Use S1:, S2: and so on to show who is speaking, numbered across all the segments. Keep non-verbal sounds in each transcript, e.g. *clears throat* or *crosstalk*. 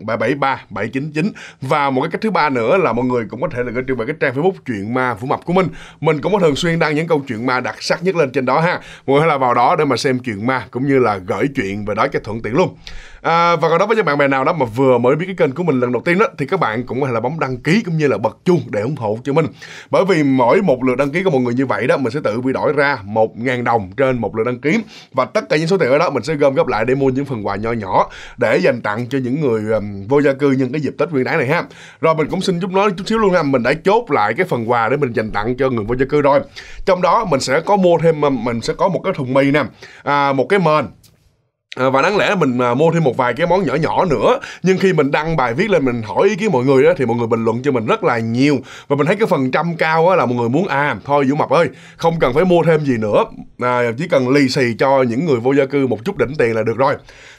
S1: 773 799 và một cái cách thứ ba nữa là mọi người cũng có thể là gửi về cái trang Facebook chuyện ma phủ Mập của mình. Mình cũng có thường xuyên đăng những câu chuyện ma đặc sắc nhất lên trên đó ha. Mọi người là vào đó để mà xem chuyện ma cũng như là gửi chuyện về đó cho thuận tiện luôn à, và còn đó với những bạn bè nào đó mà vừa mới biết cái kênh của mình lần đầu tiên đó thì các bạn cũng có thể là bấm đăng ký cũng như là bật chuông để ủng hộ cho mình bởi vì mỗi một lượt đăng ký của mọi người như vậy đó mình sẽ tự quy đổi ra một ngàn đồng trên một lượt đăng ký và tất cả những số tiền ở đó mình sẽ gom góp lại để mua những phần quà nho nhỏ để dành tặng cho những người vô gia cư nhân cái dịp Tết Nguyên Đán này ha. Rồi mình cũng xin chút nói chút xíu luôn ha, mình đã chốt lại cái phần quà để mình dành tặng cho người vô gia cư rồi. Trong đó mình sẽ có mua thêm mình sẽ có một cái thùng mì nè, à, một cái mền À, và đáng lẽ mình à, mua thêm một vài cái món nhỏ nhỏ nữa nhưng khi mình đăng bài viết lên mình hỏi ý kiến mọi người đó thì mọi người bình luận cho mình rất là nhiều và mình thấy cái phần trăm cao là mọi người muốn à thôi vũ mập ơi không cần phải mua thêm gì nữa à, chỉ cần lì xì cho những người vô gia cư một chút đỉnh tiền là được rồi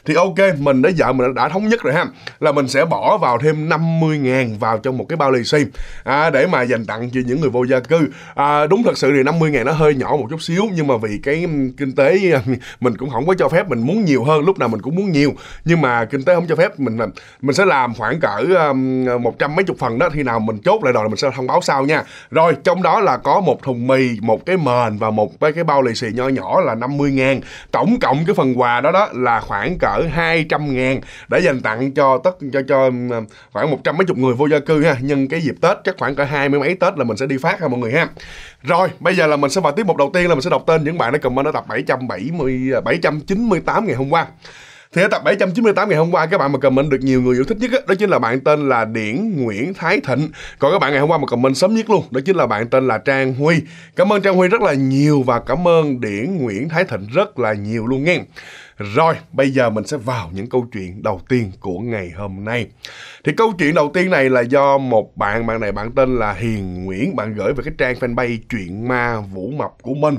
S1: thì ok mình đã vợ mình đã thống nhất rồi ha là mình sẽ bỏ vào thêm 50 ngàn vào trong một cái bao lì xì à, để mà dành tặng cho những người vô gia cư à, đúng thật sự thì 50 ngàn nó hơi nhỏ một chút xíu nhưng mà vì cái ừ, kinh tế ừ, mình cũng không có cho phép mình muốn nhiều hơn lúc nào mình cũng muốn nhiều nhưng mà kinh tế không cho phép mình mình sẽ làm khoảng cỡ um, một trăm mấy chục phần đó khi nào mình chốt lại rồi mình sẽ thông báo sau nha rồi trong đó là có một thùng mì một cái mền và một cái cái bao lì xì nho nhỏ là 50 ngàn tổng cộng cái phần quà đó đó là khoảng cỡ 200 ngàn để dành tặng cho tất cho cho um, khoảng một trăm mấy chục người vô gia cư ha nhân cái dịp Tết chắc khoảng cỡ hai mươi mấy Tết là mình sẽ đi phát ha mọi người ha rồi, bây giờ là mình sẽ vào tiết mục đầu tiên là mình sẽ đọc tên những bạn đã comment ở tập 770 798 à, ngày hôm qua thì ở tập 798 ngày hôm qua các bạn mà comment được nhiều người yêu thích nhất đó, đó chính là bạn tên là Điển Nguyễn Thái Thịnh còn các bạn ngày hôm qua mà comment sớm nhất luôn đó chính là bạn tên là Trang Huy cảm ơn Trang Huy rất là nhiều và cảm ơn Điển Nguyễn Thái Thịnh rất là nhiều luôn nghe rồi, bây giờ mình sẽ vào những câu chuyện đầu tiên của ngày hôm nay. Thì câu chuyện đầu tiên này là do một bạn, bạn này bạn tên là Hiền Nguyễn, bạn gửi về cái trang fanpage Chuyện Ma Vũ Mập của mình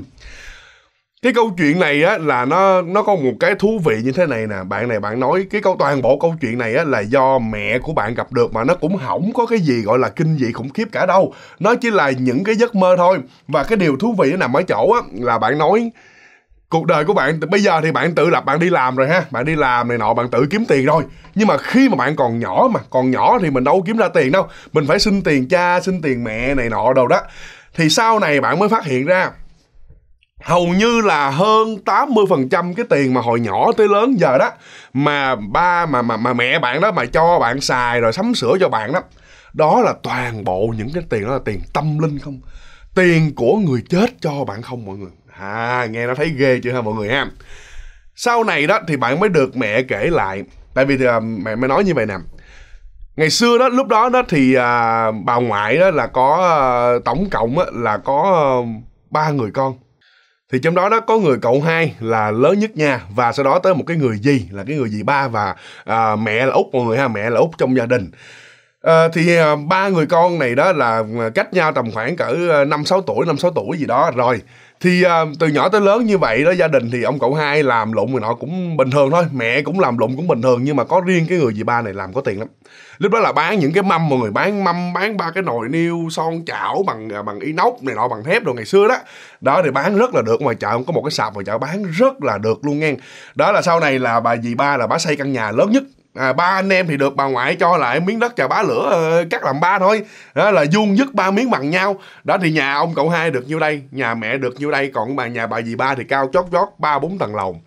S1: cái câu chuyện này á là nó nó có một cái thú vị như thế này nè bạn này bạn nói cái câu toàn bộ câu chuyện này á là do mẹ của bạn gặp được mà nó cũng không có cái gì gọi là kinh dị khủng khiếp cả đâu nó chỉ là những cái giấc mơ thôi và cái điều thú vị nằm ở chỗ á là bạn nói cuộc đời của bạn bây giờ thì bạn tự lập bạn đi làm rồi ha bạn đi làm này nọ bạn tự kiếm tiền rồi nhưng mà khi mà bạn còn nhỏ mà còn nhỏ thì mình đâu kiếm ra tiền đâu mình phải xin tiền cha xin tiền mẹ này nọ đâu đó thì sau này bạn mới phát hiện ra hầu như là hơn 80% cái tiền mà hồi nhỏ tới lớn giờ đó mà ba mà mà mà mẹ bạn đó mà cho bạn xài rồi sắm sửa cho bạn đó đó là toàn bộ những cái tiền đó là tiền tâm linh không tiền của người chết cho bạn không mọi người à nghe nó thấy ghê chưa ha mọi người ha sau này đó thì bạn mới được mẹ kể lại tại vì thì, à, mẹ mới nói như vậy nè ngày xưa đó lúc đó đó thì à, bà ngoại đó là có à, tổng cộng á, là có à, ba người con thì trong đó đó có người cậu hai là lớn nhất nha và sau đó tới một cái người gì là cái người gì ba và à, mẹ là út mọi người ha mẹ là út trong gia đình ờ, À, thì ba người con này đó là à, cách nhau tầm khoảng cỡ à, năm sáu tuổi năm sáu tuổi gì đó rồi thì à, từ nhỏ tới lớn như vậy đó gia đình thì ông cậu hai làm lụng người nọ cũng bình thường thôi mẹ cũng làm lụng cũng bình thường nhưng mà có riêng cái người dì ba này làm có tiền lắm lúc đó là bán những cái mâm mọi người bán mâm bán ba cái nồi niêu son chảo bằng à, bằng inox này nọ bằng thép rồi ngày xưa đó đó thì bán rất là được ngoài chợ có một cái sạp ngoài chợ bán rất là được luôn nghe đó là sau này là bà dì ba là bà xây căn nhà lớn nhất à, ba anh em thì được bà ngoại cho lại miếng đất trà bá lửa ờ, cắt làm ba thôi đó là vuông dứt ba miếng bằng nhau đó thì nhà ông cậu hai được nhiêu đây nhà mẹ được nhiêu đây còn bà nhà bà dì ba thì cao chót chót ba bốn tầng lầu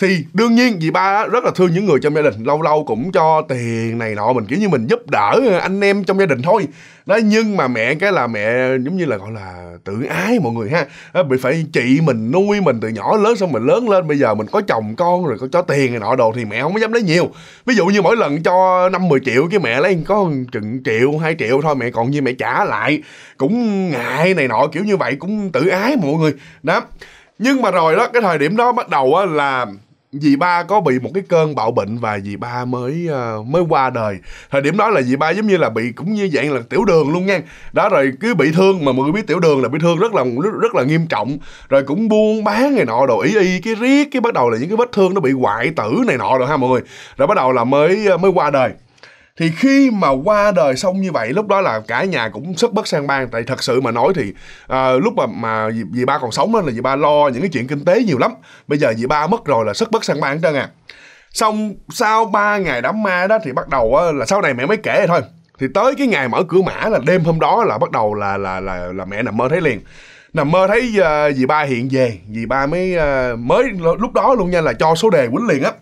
S1: thì đương nhiên dì ba rất là thương những người trong gia đình lâu lâu cũng cho tiền này nọ mình kiểu như mình giúp đỡ anh em trong gia đình thôi đó nhưng mà mẹ cái là mẹ giống như là gọi là tự ái mọi người ha bị phải chị mình nuôi mình từ nhỏ lớn xong mình lớn lên bây giờ mình có chồng con rồi có cho tiền này nọ đồ thì mẹ không có dám lấy nhiều ví dụ như mỗi lần cho năm mười triệu cái mẹ lấy có chừng triệu hai triệu thôi mẹ còn như mẹ trả lại cũng ngại này nọ kiểu như vậy cũng tự ái mọi người đó nhưng mà rồi đó cái thời điểm đó bắt đầu là dì ba có bị một cái cơn bạo bệnh và dì ba mới uh, mới qua đời thời điểm đó là dì ba giống như là bị cũng như dạng là tiểu đường luôn nha đó rồi cứ bị thương mà mọi người biết tiểu đường là bị thương rất là rất là nghiêm trọng rồi cũng buôn bán này nọ đồ ý y cái riết cái bắt đầu là những cái vết thương nó bị hoại tử này nọ rồi ha mọi người rồi bắt đầu là mới ờ, mới qua đời thì khi mà qua đời xong như vậy lúc đó là cả nhà cũng sức bất sang bang tại thật sự mà nói thì à, lúc mà mà dì, dì ba còn sống đó là dì ba lo những cái chuyện kinh tế nhiều lắm bây giờ dì ba mất rồi là sức bất sang bang hết trơn à xong sau 3 ngày đám ma đó thì bắt đầu á, là sau này mẹ mới kể thôi thì tới cái ngày mở cửa mã là đêm hôm đó là bắt đầu là là là là mẹ nằm mơ thấy liền nằm mơ thấy uh, dì ba hiện về dì ba mới uh, mới lúc đó luôn nha là cho số đề quýnh liền á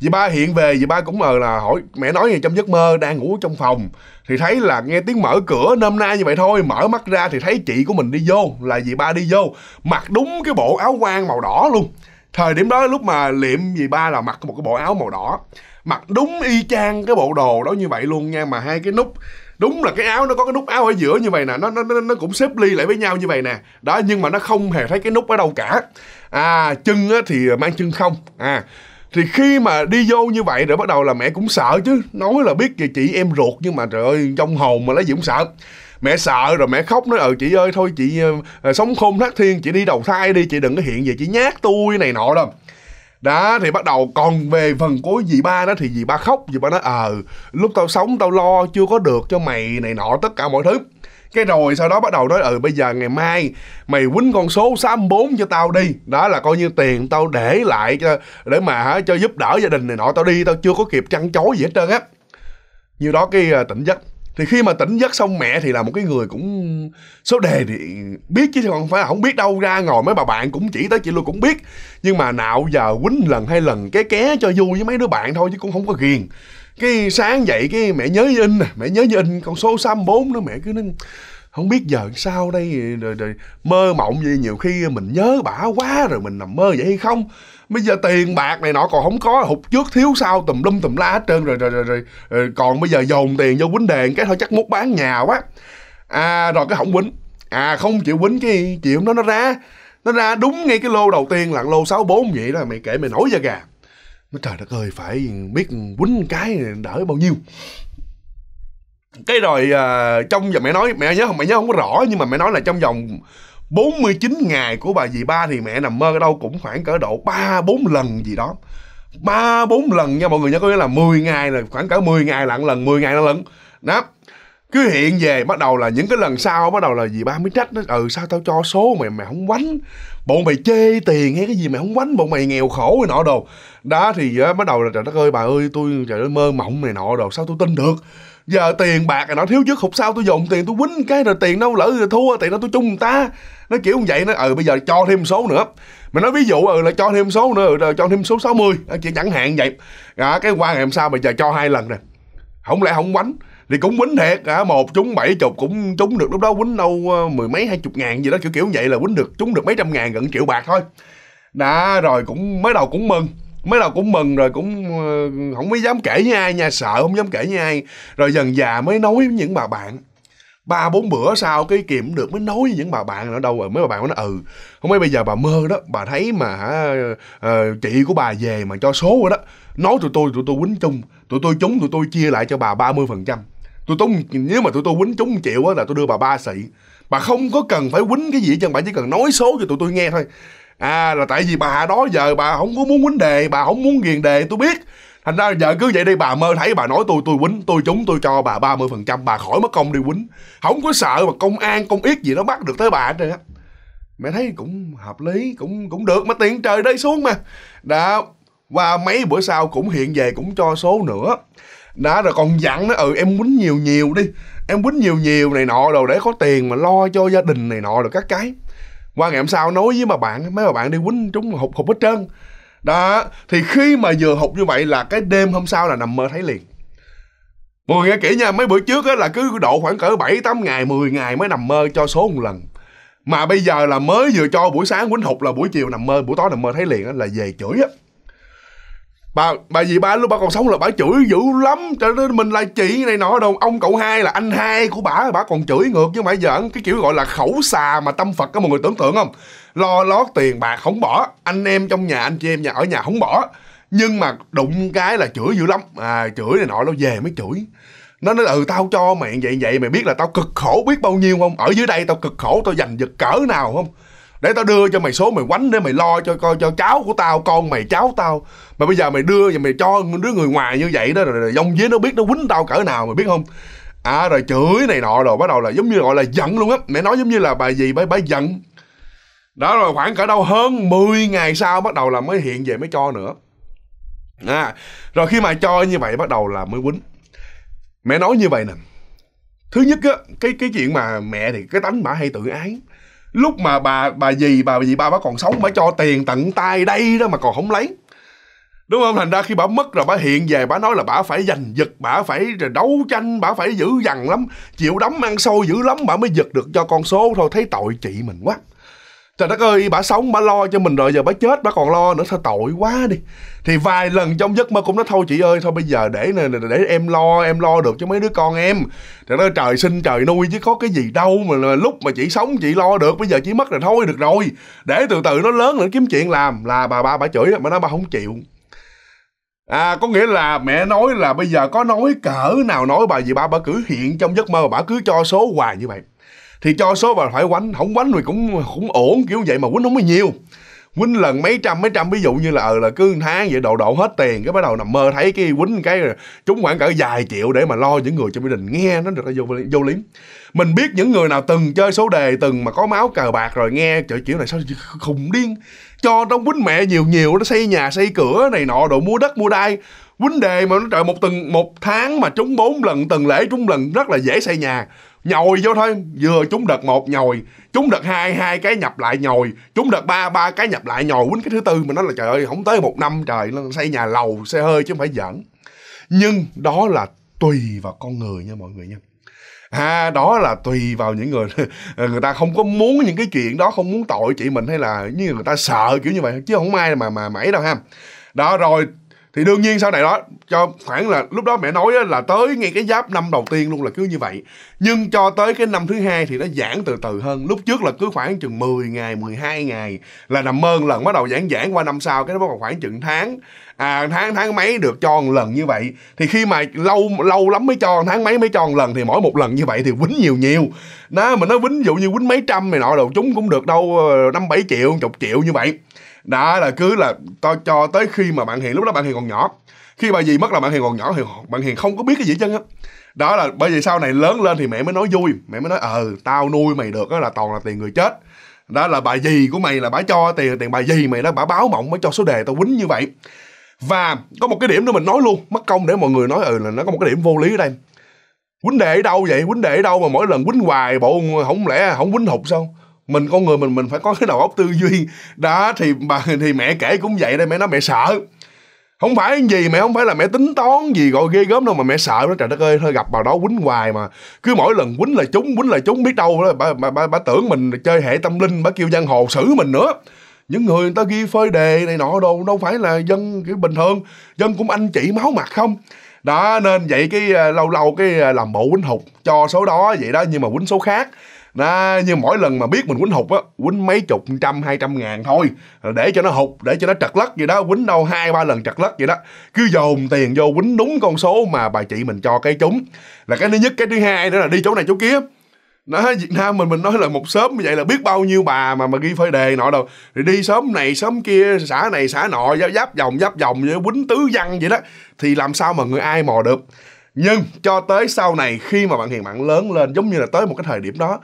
S1: dì ba hiện về dì ba cũng mờ là hỏi mẹ nói gì trong giấc mơ đang ngủ trong phòng thì thấy là nghe tiếng mở cửa nôm na như vậy thôi mở mắt ra thì thấy chị của mình đi vô là dì ba đi vô mặc đúng cái bộ áo quan màu đỏ luôn thời điểm đó lúc mà liệm dì ba là mặc một cái bộ áo màu đỏ mặc đúng y chang cái bộ đồ đó như vậy luôn nha mà hai cái nút đúng là cái áo nó có cái nút áo ở giữa như vậy nè nó nó nó cũng xếp ly lại với nhau như vậy nè đó nhưng mà nó không hề thấy cái nút ở đâu cả à chân á, thì mang chân không à thì khi mà đi vô như vậy rồi bắt đầu là mẹ cũng sợ chứ nói là biết về chị em ruột nhưng mà trời ơi trong hồn mà lấy gì cũng sợ mẹ sợ rồi mẹ khóc nói ờ ừ, chị ơi thôi chị uh, sống khôn thác thiên chị đi đầu thai đi chị đừng có hiện về chị nhát tôi này nọ đâu đó thì bắt đầu còn về phần cuối dì ba đó thì dì ba khóc dì ba nói ờ à, lúc tao sống tao lo chưa có được cho mày này nọ tất cả mọi thứ cái rồi sau đó bắt đầu nói ừ bây giờ ngày mai mày quýnh con số 64 cho tao đi đó là coi như tiền tao để lại cho để mà hả cho giúp đỡ gia đình này nọ tao đi tao chưa có kịp trăn chối gì hết trơn á nhiều đó cái à, tỉnh giấc thì khi mà tỉnh giấc xong mẹ thì là một cái người cũng số đề thì biết chứ không phải là không biết đâu ra ngồi mấy bà bạn cũng chỉ tới chị luôn cũng biết nhưng mà nạo giờ quýnh lần hai lần cái ké cho vui với mấy đứa bạn thôi chứ cũng không có ghiền cái sáng dậy cái mẹ nhớ với in nè mẹ nhớ với in con số sam bốn nữa mẹ cứ nên không biết giờ sao đây rồi, rồi mơ mộng gì nhiều khi mình nhớ bả quá rồi mình nằm mơ vậy hay không bây giờ tiền bạc này nọ còn không có hụt trước thiếu sau tùm lum tùm la hết trơn rồi rồi rồi, rồi. rồi còn bây giờ dồn tiền vô quýnh đền cái thôi chắc mốt bán nhà quá à rồi cái hỏng quýnh à không chịu quýnh cái chịu nó nó ra nó ra đúng ngay cái lô đầu tiên là lô 64 vậy đó mày kể mày nổi da gà nó trời đất ơi phải biết quýnh cái đỡ bao nhiêu cái rồi uh, trong giờ mẹ nói mẹ nhớ không mẹ nhớ không có rõ nhưng mà mẹ nói là trong vòng 49 ngày của bà dì ba thì mẹ nằm mơ đâu cũng khoảng cỡ độ 3 4 lần gì đó. 3 4 lần nha mọi người nhớ có nghĩa là 10 ngày là khoảng cỡ 10 ngày lặn lần, 10 ngày lặn lần. Đó. Cứ hiện về bắt đầu là những cái lần sau bắt đầu là dì ba mới trách nó ừ sao tao cho số mày mày không quánh. Bọn mày chê tiền hay cái gì mày không quánh, bọn mày nghèo khổ rồi nọ đồ. Đó thì ờ, bắt đầu là trời đất ơi bà ơi tôi trời ơi mơ mộng này nọ đồ sao tôi tin được giờ tiền bạc này nó thiếu chứ hụt sao tôi dùng tiền tôi quýnh cái rồi tiền đâu lỡ thua tiền đâu tôi chung người ta nó kiểu như vậy nó ừ bây giờ cho thêm số nữa mình nói ví dụ ừ là cho thêm số nữa rồi ừ, cho thêm số 60 chỉ chẳng hạn vậy à, cái qua ngày hôm sau bây giờ cho hai lần nè không lẽ không quánh thì cũng quýnh thiệt cả một trúng bảy chục cũng trúng được lúc đó quýnh đâu ờ, mười mấy hai chục ngàn gì đó kiểu kiểu vậy là quýnh được trúng được mấy trăm ngàn gần triệu bạc thôi đã rồi cũng mới đầu cũng mừng mới đầu cũng mừng rồi cũng ờ, không mới dám kể với ai nha sợ không dám kể với ai rồi dần già mới nói với những bà bạn ba bốn bữa sau cái kiệm được mới nói với những bà bạn ở đâu rồi mấy bà bạn nói ừ không mấy bây giờ bà mơ đó bà thấy mà hả uh, chị của bà về mà cho số rồi đó nói tụi tôi tụi tôi quýnh chung tụi tôi chúng tụi tôi chia lại cho bà 30% phần trăm tụi tôi nếu mà tụi tôi quýnh chúng triệu á là tôi đưa bà ba xị bà không có cần phải quýnh cái gì chân trơn bà chỉ cần nói số cho tụi tôi nghe thôi à là tại vì bà đó giờ bà không có muốn quýnh đề bà không muốn ghiền đề tôi biết thành ra giờ cứ vậy đi bà mơ thấy bà nói tôi tôi quýnh tôi trúng tôi cho bà 30% phần trăm bà khỏi mất công đi quýnh không có sợ mà công an công yết gì nó bắt được tới bà hết á mẹ thấy cũng hợp lý cũng cũng được mà tiền trời đây xuống mà đã qua mấy bữa sau cũng hiện về cũng cho số nữa đã rồi còn dặn nó ừ em quýnh nhiều nhiều đi em quýnh nhiều nhiều này nọ đồ để có tiền mà lo cho gia đình này nọ được các cái qua ngày hôm sau nói với bà bạn mấy bà bạn đi quýnh trúng hụt hụt hết trơn đó thì khi mà vừa hụt như vậy là cái đêm hôm sau là nằm mơ thấy liền mọi người nghe kỹ nha mấy bữa trước á là cứ độ khoảng cỡ bảy tám ngày 10 ngày mới nằm mơ cho số một lần mà bây giờ là mới vừa cho buổi sáng quýnh hụt là buổi chiều nằm mơ buổi tối nằm mơ thấy liền á là về chửi á bà bà gì bà lúc bà còn sống là bà chửi dữ lắm cho nên mình là chị này nọ đâu ông cậu hai là anh hai của bà bà còn chửi ngược nhưng mà giỡn cái kiểu gọi là khẩu xà mà tâm phật có mọi người tưởng tượng không lo lót tiền bạc không bỏ anh em trong nhà anh chị em nhà ở nhà không bỏ nhưng mà đụng cái là chửi dữ lắm à chửi này nọ nó về mới chửi nó nói ừ tao cho mày vậy vậy mày biết là tao cực khổ biết bao nhiêu không ở dưới đây tao cực khổ tao giành giật cỡ nào không để tao đưa cho mày số mày quánh để mày lo cho coi cho cháu của tao con mày cháu tao mà bây giờ mày đưa và mày cho đứa người ngoài như vậy đó rồi, rồi dông dưới nó biết nó quýnh tao cỡ nào mày biết không à rồi chửi này nọ rồi bắt đầu là giống như gọi là giận luôn á mẹ nói giống như là bà gì bà, bà giận đó rồi khoảng cỡ đâu hơn 10 ngày sau bắt đầu là mới hiện về mới cho nữa à, rồi khi mà cho như vậy bắt đầu là mới quýnh mẹ nói như vậy nè thứ nhất á cái cái chuyện mà mẹ thì cái tánh bà hay tự ái lúc mà bà bà gì bà gì ba bà còn sống bà cho tiền tận tay đây đó mà còn không lấy đúng không thành ra khi bà mất rồi bà hiện về bà nói là bà phải giành giật bà phải đấu tranh bà phải giữ dằn lắm chịu đấm ăn sâu dữ lắm bà mới giật được cho con số thôi thấy tội chị mình quá trời đất ơi bà sống bà lo cho mình rồi giờ bà chết bà còn lo nữa sao tội quá đi thì vài lần trong giấc mơ cũng nói thôi chị ơi thôi bây giờ để để em lo em lo được cho mấy đứa con em trời đất trời sinh trời nuôi chứ có cái gì đâu mà lúc mà chị sống chị lo được bây giờ chị mất là thôi được rồi để từ từ nó lớn lên kiếm chuyện làm là bà ba bà, bà chửi mà nó bà không chịu À có nghĩa là mẹ nói là bây giờ có nói cỡ nào nói bà gì ba bà, bà cứ hiện trong giấc mơ bà cứ cho số hoài như vậy thì cho số vào phải quánh không quánh thì cũng cũng ổn kiểu vậy mà quýnh không có nhiều quýnh lần mấy trăm mấy trăm ví dụ như là ờ là cứ tháng vậy độ độ hết tiền cái bắt đầu nằm mơ thấy cái quýnh cái chúng khoảng cỡ vài triệu để mà lo những người trong gia đình nghe nó được vô vô liếm mình biết những người nào từng chơi số đề từng mà có máu cờ bạc rồi nghe trời kiểu này sao khùng điên cho trong quýnh mẹ nhiều nhiều nó xây nhà xây cửa này nọ đồ mua đất mua đai vấn đề mà nó trời một tuần một tháng mà trúng bốn lần từng lễ trúng lần rất là dễ xây nhà nhồi vô thôi vừa chúng đợt một nhồi chúng đợt hai hai cái nhập lại nhồi chúng đợt ba ba cái nhập lại nhồi quýnh cái thứ tư mà nó là trời ơi không tới một năm trời nó xây nhà lầu xe hơi chứ không phải giỡn nhưng đó là tùy vào con người nha mọi người nha à đó là tùy vào những người *laughs* người ta không có muốn những cái chuyện đó không muốn tội chị mình hay là như người ta sợ kiểu như vậy chứ không ai mà mà mẩy đâu ha đó rồi thì đương nhiên sau này đó cho khoảng là lúc đó mẹ nói là tới ngay cái giáp năm đầu tiên luôn là cứ như vậy nhưng cho tới cái năm thứ hai thì nó giãn từ từ hơn lúc trước là cứ khoảng chừng 10 ngày 12 ngày là nằm mơn lần bắt đầu giãn giãn qua năm sau cái nó bắt khoảng chừng tháng à tháng tháng mấy được cho một lần như vậy thì khi mà lâu lâu lắm mới cho tháng mấy mới cho một lần thì mỗi một lần như vậy thì quýnh nhiều nhiều nó mà nó quýnh dụ như quýnh mấy trăm này nọ đồ chúng cũng được đâu ờ, năm bảy triệu chục triệu như vậy đó là cứ là to cho tới khi mà bạn hiền lúc đó bạn hiền còn nhỏ khi bà dì mất là bạn hiền còn nhỏ thì bạn hiền không có biết cái gì chân á đó là bởi vì sau này lớn lên thì mẹ mới nói vui mẹ mới nói ờ tao nuôi mày được đó là toàn là tiền người chết đó là bà dì của mày là bà cho tiền tiền bà dì mày đó bà báo mộng mới cho số đề tao quýnh như vậy và có một cái điểm nữa mình nói luôn mất công để mọi người nói ừ là nó có một cái điểm vô lý ở đây quýnh đề ở đâu vậy quýnh đề ở đâu mà mỗi lần quýnh hoài bộ không lẽ không quýnh hụt sao mình con người mình mình phải có cái đầu óc tư duy đó thì bà thì mẹ kể cũng vậy đây mẹ nói mẹ sợ không phải gì mẹ không phải là mẹ tính toán gì gọi ghê gớm đâu mà mẹ sợ nó trời đất ơi thôi gặp bà đó quýnh hoài mà cứ mỗi lần quýnh là chúng quýnh là chúng biết đâu đó bà, bà, bà, bà tưởng mình chơi hệ tâm linh bà kêu giang hồ xử mình nữa những người người ta ghi phơi đề này nọ đồ đâu phải là dân cái bình thường dân cũng anh chị máu mặt không đó nên vậy cái à, lâu lâu cái à, làm bộ quýnh hụt cho số đó vậy đó nhưng mà quýnh số khác đó nhưng mỗi lần mà biết mình quýnh hụt á quýnh mấy chục trăm hai trăm ngàn thôi để cho nó hụt để cho nó trật lất gì đó quýnh đâu hai ba lần trật lất vậy đó cứ dồn tiền vô quýnh đúng con số mà bà chị mình cho cái chúng là cái thứ nhất cái thứ hai nữa là đi chỗ này chỗ kia nó Việt Nam mình mình nói là một sớm như vậy là biết bao nhiêu bà mà mà ghi phơi đề nọ đâu thì đi sớm này sớm kia xã này xã nọ giáp vòng giáp vòng với quýnh tứ văn vậy đó thì làm sao mà người ai mò được nhưng cho tới sau này khi mà bạn hiền bạn lớn lên giống như là tới một cái thời điểm đó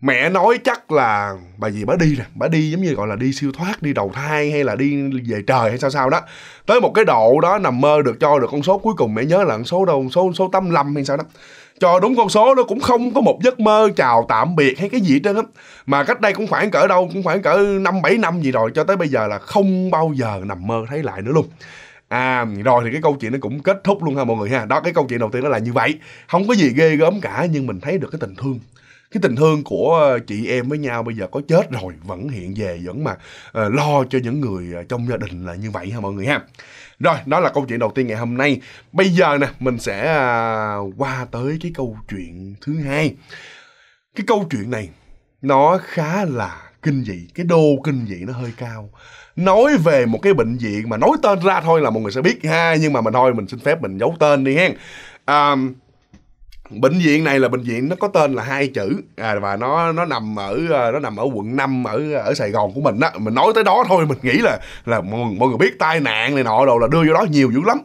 S1: mẹ nói chắc là bà gì bà đi rồi bà đi giống như gọi là đi siêu thoát đi đầu thai hay là đi về trời hay sao sao đó tới một cái độ đó nằm mơ được cho được con số cuối cùng mẹ nhớ là con số đâu số số tám lăm hay sao đó cho đúng con số nó cũng không có một giấc mơ chào tạm biệt hay cái gì hết á mà cách đây cũng khoảng cỡ đâu cũng khoảng cỡ năm bảy năm gì rồi cho tới bây giờ là không bao giờ nằm mơ thấy lại nữa luôn à rồi thì cái câu chuyện nó cũng kết thúc luôn ha mọi người ha đó cái câu chuyện đầu tiên nó là như vậy không có gì ghê gớm cả nhưng mình thấy được cái tình thương cái tình thương của chị em với nhau bây giờ có chết rồi vẫn hiện về vẫn mà uh, lo cho những người ờ, trong gia đình là như vậy ha mọi người ha rồi đó là câu chuyện đầu tiên ngày hôm nay bây giờ nè mình sẽ uh, qua tới cái câu chuyện thứ hai cái câu chuyện này nó khá là kinh dị cái đô kinh dị nó hơi cao nói về một cái bệnh viện mà nói tên ra thôi là mọi người sẽ biết ha nhưng mà mình thôi mình xin phép mình giấu tên đi hen à, bệnh viện này là bệnh viện nó có tên là hai chữ à, và nó nó nằm ở ờ, nó nằm ở quận 5 ở ở Sài Gòn của mình á mình nói tới đó thôi mình nghĩ là là mọi, mọi người biết tai nạn này nọ đồ là đưa vô đó nhiều dữ lắm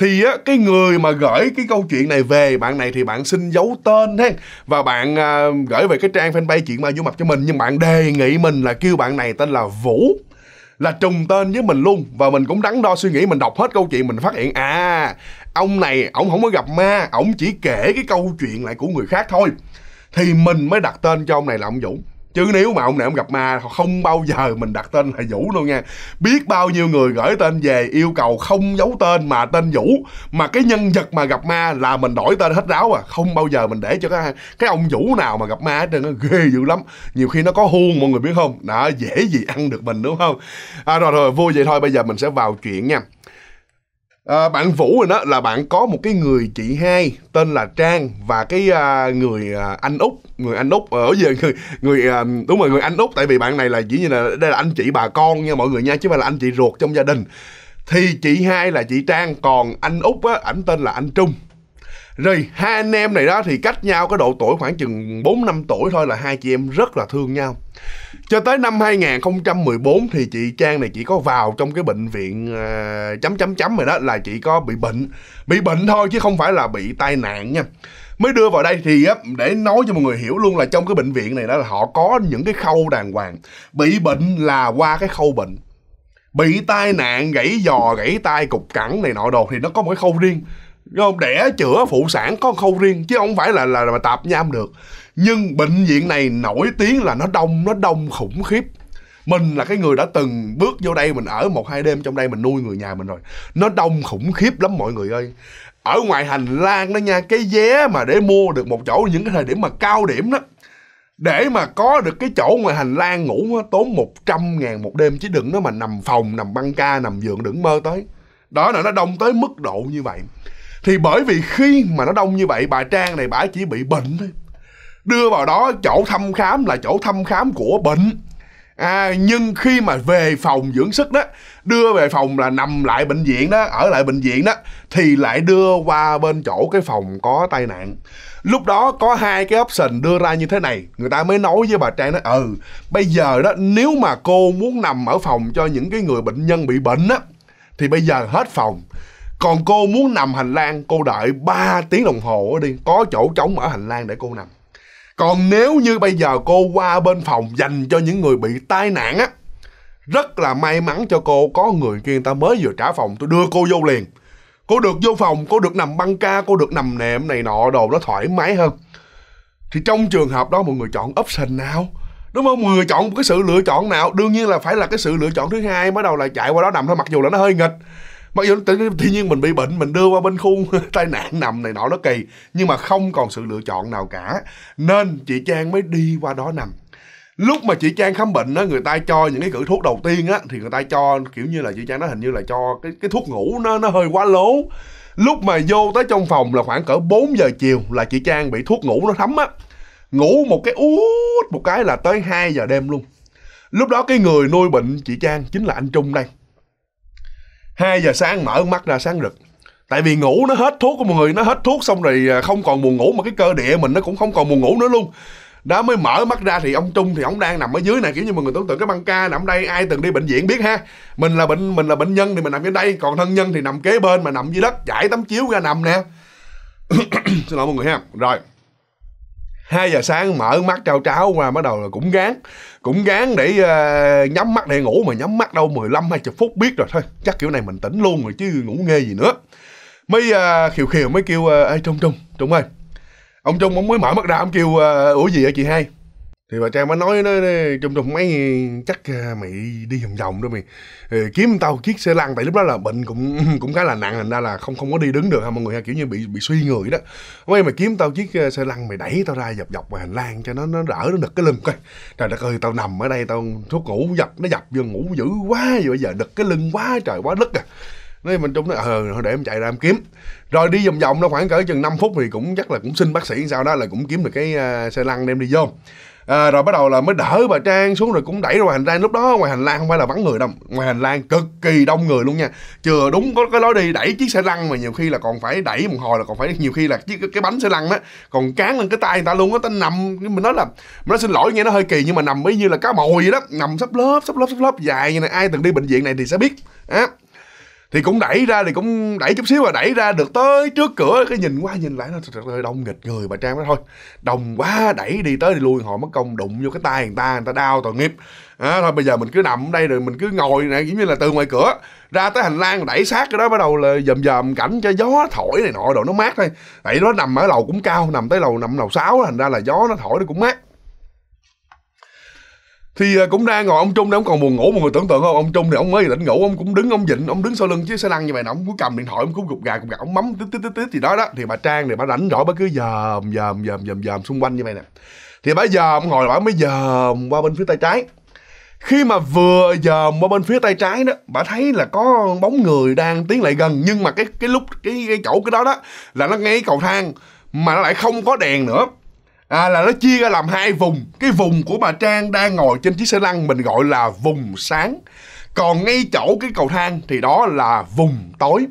S1: thì á, cái người mà gửi cái câu chuyện này về bạn này thì bạn xin giấu tên ha và bạn à, gửi về cái trang fanpage chuyện ma du mập cho mình nhưng bạn đề nghị mình là kêu bạn này tên là Vũ là trùng tên với mình luôn và mình cũng đắn đo suy nghĩ mình đọc hết câu chuyện mình phát hiện à ông này ổng không có gặp ma ổng chỉ kể cái câu chuyện lại của người khác thôi thì mình mới đặt tên cho ông này là ông dũng chứ nếu mà ông này ông gặp ma không bao giờ mình đặt tên là vũ luôn nha biết bao nhiêu người gửi tên về yêu cầu không giấu tên mà tên vũ mà cái nhân vật mà gặp ma là mình đổi tên hết ráo à không bao giờ mình để cho cái cái ông vũ nào mà gặp ma hết trơn nó ghê dữ lắm nhiều khi nó có huông mọi người biết không đó dễ gì ăn được mình đúng không à, rồi rồi vui vậy thôi bây giờ mình sẽ vào chuyện nha À, bạn Vũ rồi đó là bạn có một cái người chị hai tên là Trang và cái à, người à, anh Úc, người anh Úc ở về người người à, đúng rồi người anh Úc tại vì bạn này là dĩ nhiên là đây là anh chị bà con nha mọi người nha chứ không phải là anh chị ruột trong gia đình. Thì chị hai là chị Trang còn anh Úc á ảnh tên là anh Trung rồi hai anh em này đó thì cách nhau cái độ tuổi khoảng chừng 4 năm tuổi thôi là hai chị em rất là thương nhau. Cho tới năm 2014 thì chị Trang này chỉ có vào trong cái bệnh viện uh, chấm chấm chấm rồi đó là chị có bị bệnh. Bị bệnh thôi chứ không phải là bị tai nạn nha. Mới đưa vào đây thì á, để nói cho mọi người hiểu luôn là trong cái bệnh viện này đó là họ có những cái khâu đàng hoàng. Bị bệnh là qua cái khâu bệnh bị tai nạn gãy giò gãy tay cục cẳng này nọ đồ thì nó có một cái khâu riêng Chứ không đẻ chữa phụ sản có khâu riêng chứ không phải là là, là tạp nham được. Nhưng bệnh viện này nổi tiếng là nó đông, nó đông khủng khiếp. Mình là cái người đã từng bước vô đây mình ở một hai đêm trong đây mình nuôi người nhà mình rồi. Nó đông khủng khiếp lắm mọi người ơi. Ở ngoài hành lang đó nha, cái vé mà để mua được một chỗ những cái thời điểm mà cao điểm đó để mà có được cái chỗ ngoài hành lang ngủ á, tốn 100 ngàn một đêm chứ đừng nó mà nằm phòng, nằm băng ca, nằm giường đừng mơ tới. Đó là nó đông tới mức độ như vậy thì bởi vì khi mà nó đông như vậy bà trang này bà chỉ bị bệnh thôi đưa vào đó chỗ thăm khám là chỗ thăm khám của bệnh à, nhưng khi mà về phòng dưỡng sức đó đưa về phòng là nằm lại bệnh viện đó ở lại bệnh viện đó thì lại đưa qua bên chỗ cái phòng có tai nạn lúc đó có hai cái option đưa ra như thế này người ta mới nói với bà trang đó ừ bây giờ đó nếu mà cô muốn nằm ở phòng cho những cái người bệnh nhân bị bệnh á thì bây giờ hết phòng còn cô muốn nằm hành lang cô đợi 3 tiếng đồng hồ đi có chỗ trống ở hành lang để cô nằm còn nếu như bây giờ cô qua bên phòng dành cho những người bị tai nạn á rất là may mắn cho cô có người kia người ta mới vừa trả phòng tôi đưa cô vô liền cô được vô phòng cô được nằm băng ca cô được nằm nệm này nọ đồ nó thoải mái hơn thì trong trường hợp đó mọi người chọn option nào đúng không mọi người chọn cái sự lựa chọn nào đương nhiên là phải là cái sự lựa chọn thứ hai mới đầu là chạy qua đó nằm thôi mặc dù là nó hơi nghịch mặc dù tự, nhiên mình bị bệnh mình đưa qua bên khu *laughs* tai nạn nằm này nọ nó kỳ nhưng mà không còn sự lựa chọn nào cả nên chị trang mới đi qua đó nằm lúc mà chị trang khám bệnh á người ta cho những cái cử thuốc đầu tiên á thì người ta cho kiểu như là chị trang nó hình như là cho cái cái thuốc ngủ nó nó hơi quá lố lúc mà vô tới trong phòng là khoảng cỡ 4 giờ chiều là chị trang bị thuốc ngủ nó thấm á ngủ một cái út một cái là tới 2 giờ đêm luôn lúc đó cái người nuôi bệnh chị trang chính là anh trung đây 2 giờ sáng mở mắt ra sáng rực tại vì ngủ nó hết thuốc của mọi người nó hết thuốc xong rồi à, không còn buồn ngủ mà cái cơ địa mình nó cũng không còn buồn ngủ nữa luôn đó mới mở mắt ra thì ông trung thì ông đang nằm ở dưới này kiểu như mọi người tưởng tượng cái băng ca nằm đây ai từng đi bệnh viện biết ha mình là bệnh mình là bệnh nhân thì mình nằm ở đây còn thân nhân thì nằm kế bên mà nằm dưới đất giải tấm chiếu ra nằm nè *coughs* xin lỗi mọi người ha rồi 2 giờ sáng mở mắt trao tráo qua bắt đầu là cũng gán cũng gán để uh, nhắm mắt để ngủ mà nhắm mắt đâu 15 20 phút biết rồi thôi chắc kiểu này mình tỉnh luôn rồi chứ ngủ nghe gì nữa mới uh, ờ, khiều khiều mới kêu uh, ê trung trung trung ơi ông trung ông mới mở mắt ra ông kêu uh, ủa gì vậy chị hai thì bà trang mới nói nó trong trong mấy chắc à, mày đi vòng vòng đó mày kiếm tao chiếc xe lăn tại lúc đó là bệnh cũng *laughs* cũng khá là nặng thành ra là không không có đi đứng được ha mọi người ha kiểu như bị bị suy người đó mấy mày kiếm tao chiếc à, xe lăn mày đẩy tao ra dọc dọc ngoài hành lang cho nó nó đỡ nó đực cái lưng coi trời đất ơi tao nằm ở đây tao thuốc ngủ dập nó dập vô ngủ dữ quá rồi bây giờ đực cái lưng quá trời quá đất à nên mình trong nói ờ thôi để em chạy ra em kiếm rồi đi vòng vòng nó khoảng cỡ chừng 5 phút thì cũng chắc là cũng xin bác sĩ sao đó là cũng kiếm được cái uh, xe lăn đem đi vô à, rồi bắt đầu là mới đỡ bà trang xuống rồi cũng đẩy ra ngoài hành lang lúc đó ngoài hành lang không phải là vắng người đâu ngoài hành lang cực kỳ đông người luôn nha chừa đúng có cái lối đi đẩy chiếc xe lăn mà nhiều khi là còn phải đẩy một hồi là còn phải nhiều khi là chiếc cái, cái bánh xe lăn á còn cán lên cái tay người ta luôn á ta nằm mình nói là mình nói xin lỗi nghe nó hơi kỳ nhưng mà nằm mới như là cá mồi vậy đó nằm sắp lớp sắp lớp sắp lớp dài như này ai từng đi bệnh viện này thì sẽ biết á à thì cũng đẩy ra thì cũng đẩy chút xíu và đẩy ra được tới trước cửa cái nhìn qua nhìn lại nó trời ơi đông nghịch người bà trang đó thôi đông quá đẩy đi tới thì lui họ mất công đụng vô cái tay người ta người ta đau tội nghiệp à, thôi bây giờ mình cứ nằm ở đây rồi mình cứ ngồi này giống như là từ ngoài cửa ra tới hành lang đẩy sát cái đó bắt đầu là dầm dầm cảnh cho gió thổi này nọ đồ nó mát thôi tại nó nằm ở lầu cũng cao nằm tới lầu nằm lầu sáu thành ra là gió nó thổi nó cũng mát thì à, cũng đang ngồi ông trung ông còn buồn ngủ mọi người tưởng tượng không ông trung thì ông mới tỉnh ngủ ông cũng đứng ông vịnh ông đứng sau lưng chứ xe lăn như vậy nè ông cứ cầm điện thoại ông cứ gục gà gục gà ông mắm tít tít tít tít gì đó đó thì bà trang thì bà rảnh rỗi bà cứ dòm dòm dòm dòm dòm xung quanh như vậy nè thì bà dòm ngồi bà mới dòm qua bên phía tay trái khi mà vừa dòm qua bên phía tay trái đó bà thấy là có bóng người đang tiến lại gần nhưng mà cái cái lúc cái, cái chỗ cái đó đó là nó ngay cầu thang mà nó lại không có đèn nữa à, là nó chia ra làm hai vùng cái vùng của bà trang đang ngồi trên chiếc xe lăn mình gọi là vùng sáng còn ngay chỗ cái cầu thang thì đó là vùng tối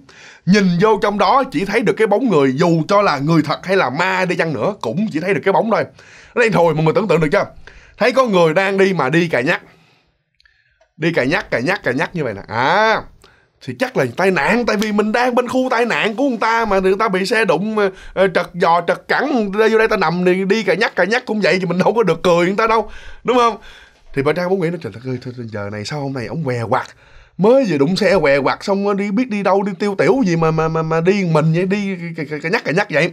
S1: nhìn vô trong đó chỉ thấy được cái bóng người dù cho là người thật hay là ma đi chăng nữa cũng chỉ thấy được cái bóng thôi Đây thôi, mọi người tưởng tượng được chưa thấy có người đang đi mà đi cà nhắc đi cà nhắc cà nhắc cà nhắc như vậy nè à thì chắc là tai nạn tại vì mình đang bên khu tai nạn của người ta mà người ta bị xe đụng ờ, ờ, trật giò trật cẳng ra vô đây ta nằm thì đi cà nhắc cà nhắc cũng vậy thì mình đâu có được cười người ta đâu đúng không thì bà trang cũng nghĩ nó trời đất ơi thôi, giờ này sao hôm nay ông què quạt mới vừa đụng xe què quạt xong đi biết đi đâu đi tiêu tiểu gì mà mà mà, mà đi mình vậy đi cà nhắc cà nhắc vậy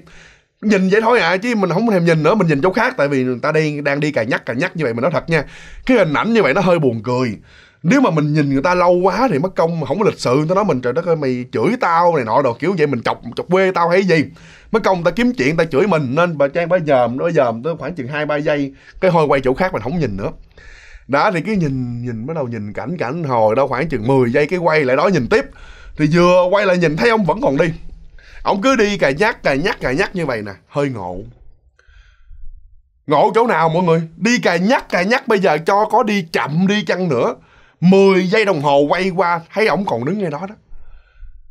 S1: nhìn vậy thôi à chứ mình không thèm nhìn nữa mình nhìn chỗ khác tại vì người ta đi đang đi cà nhắc cà nhắc như vậy mình nói thật nha cái hình ảnh như vậy nó hơi buồn cười nếu mà mình nhìn người ta lâu quá thì mất công không có lịch sự người ta nói mình trời đất ơi mày chửi tao này nọ đồ kiểu vậy mình chọc chọc quê tao hay gì mất công người ta kiếm chuyện người ta chửi mình nên bà trang bà dòm nó dòm tới khoảng chừng hai ba giây cái hồi quay chỗ khác mình không nhìn nữa đó thì cứ nhìn nhìn bắt đầu nhìn cảnh cảnh hồi đâu khoảng chừng 10 giây cái quay lại đó nhìn tiếp thì vừa quay lại nhìn thấy ông vẫn còn đi ông cứ đi cà nhắc cà nhắc cà nhắc như vậy nè hơi ngộ ngộ chỗ nào mọi người đi cà nhắc cà nhắc bây giờ cho có đi chậm đi chăng nữa 10 giây đồng hồ quay qua thấy ổng còn đứng ngay đó đó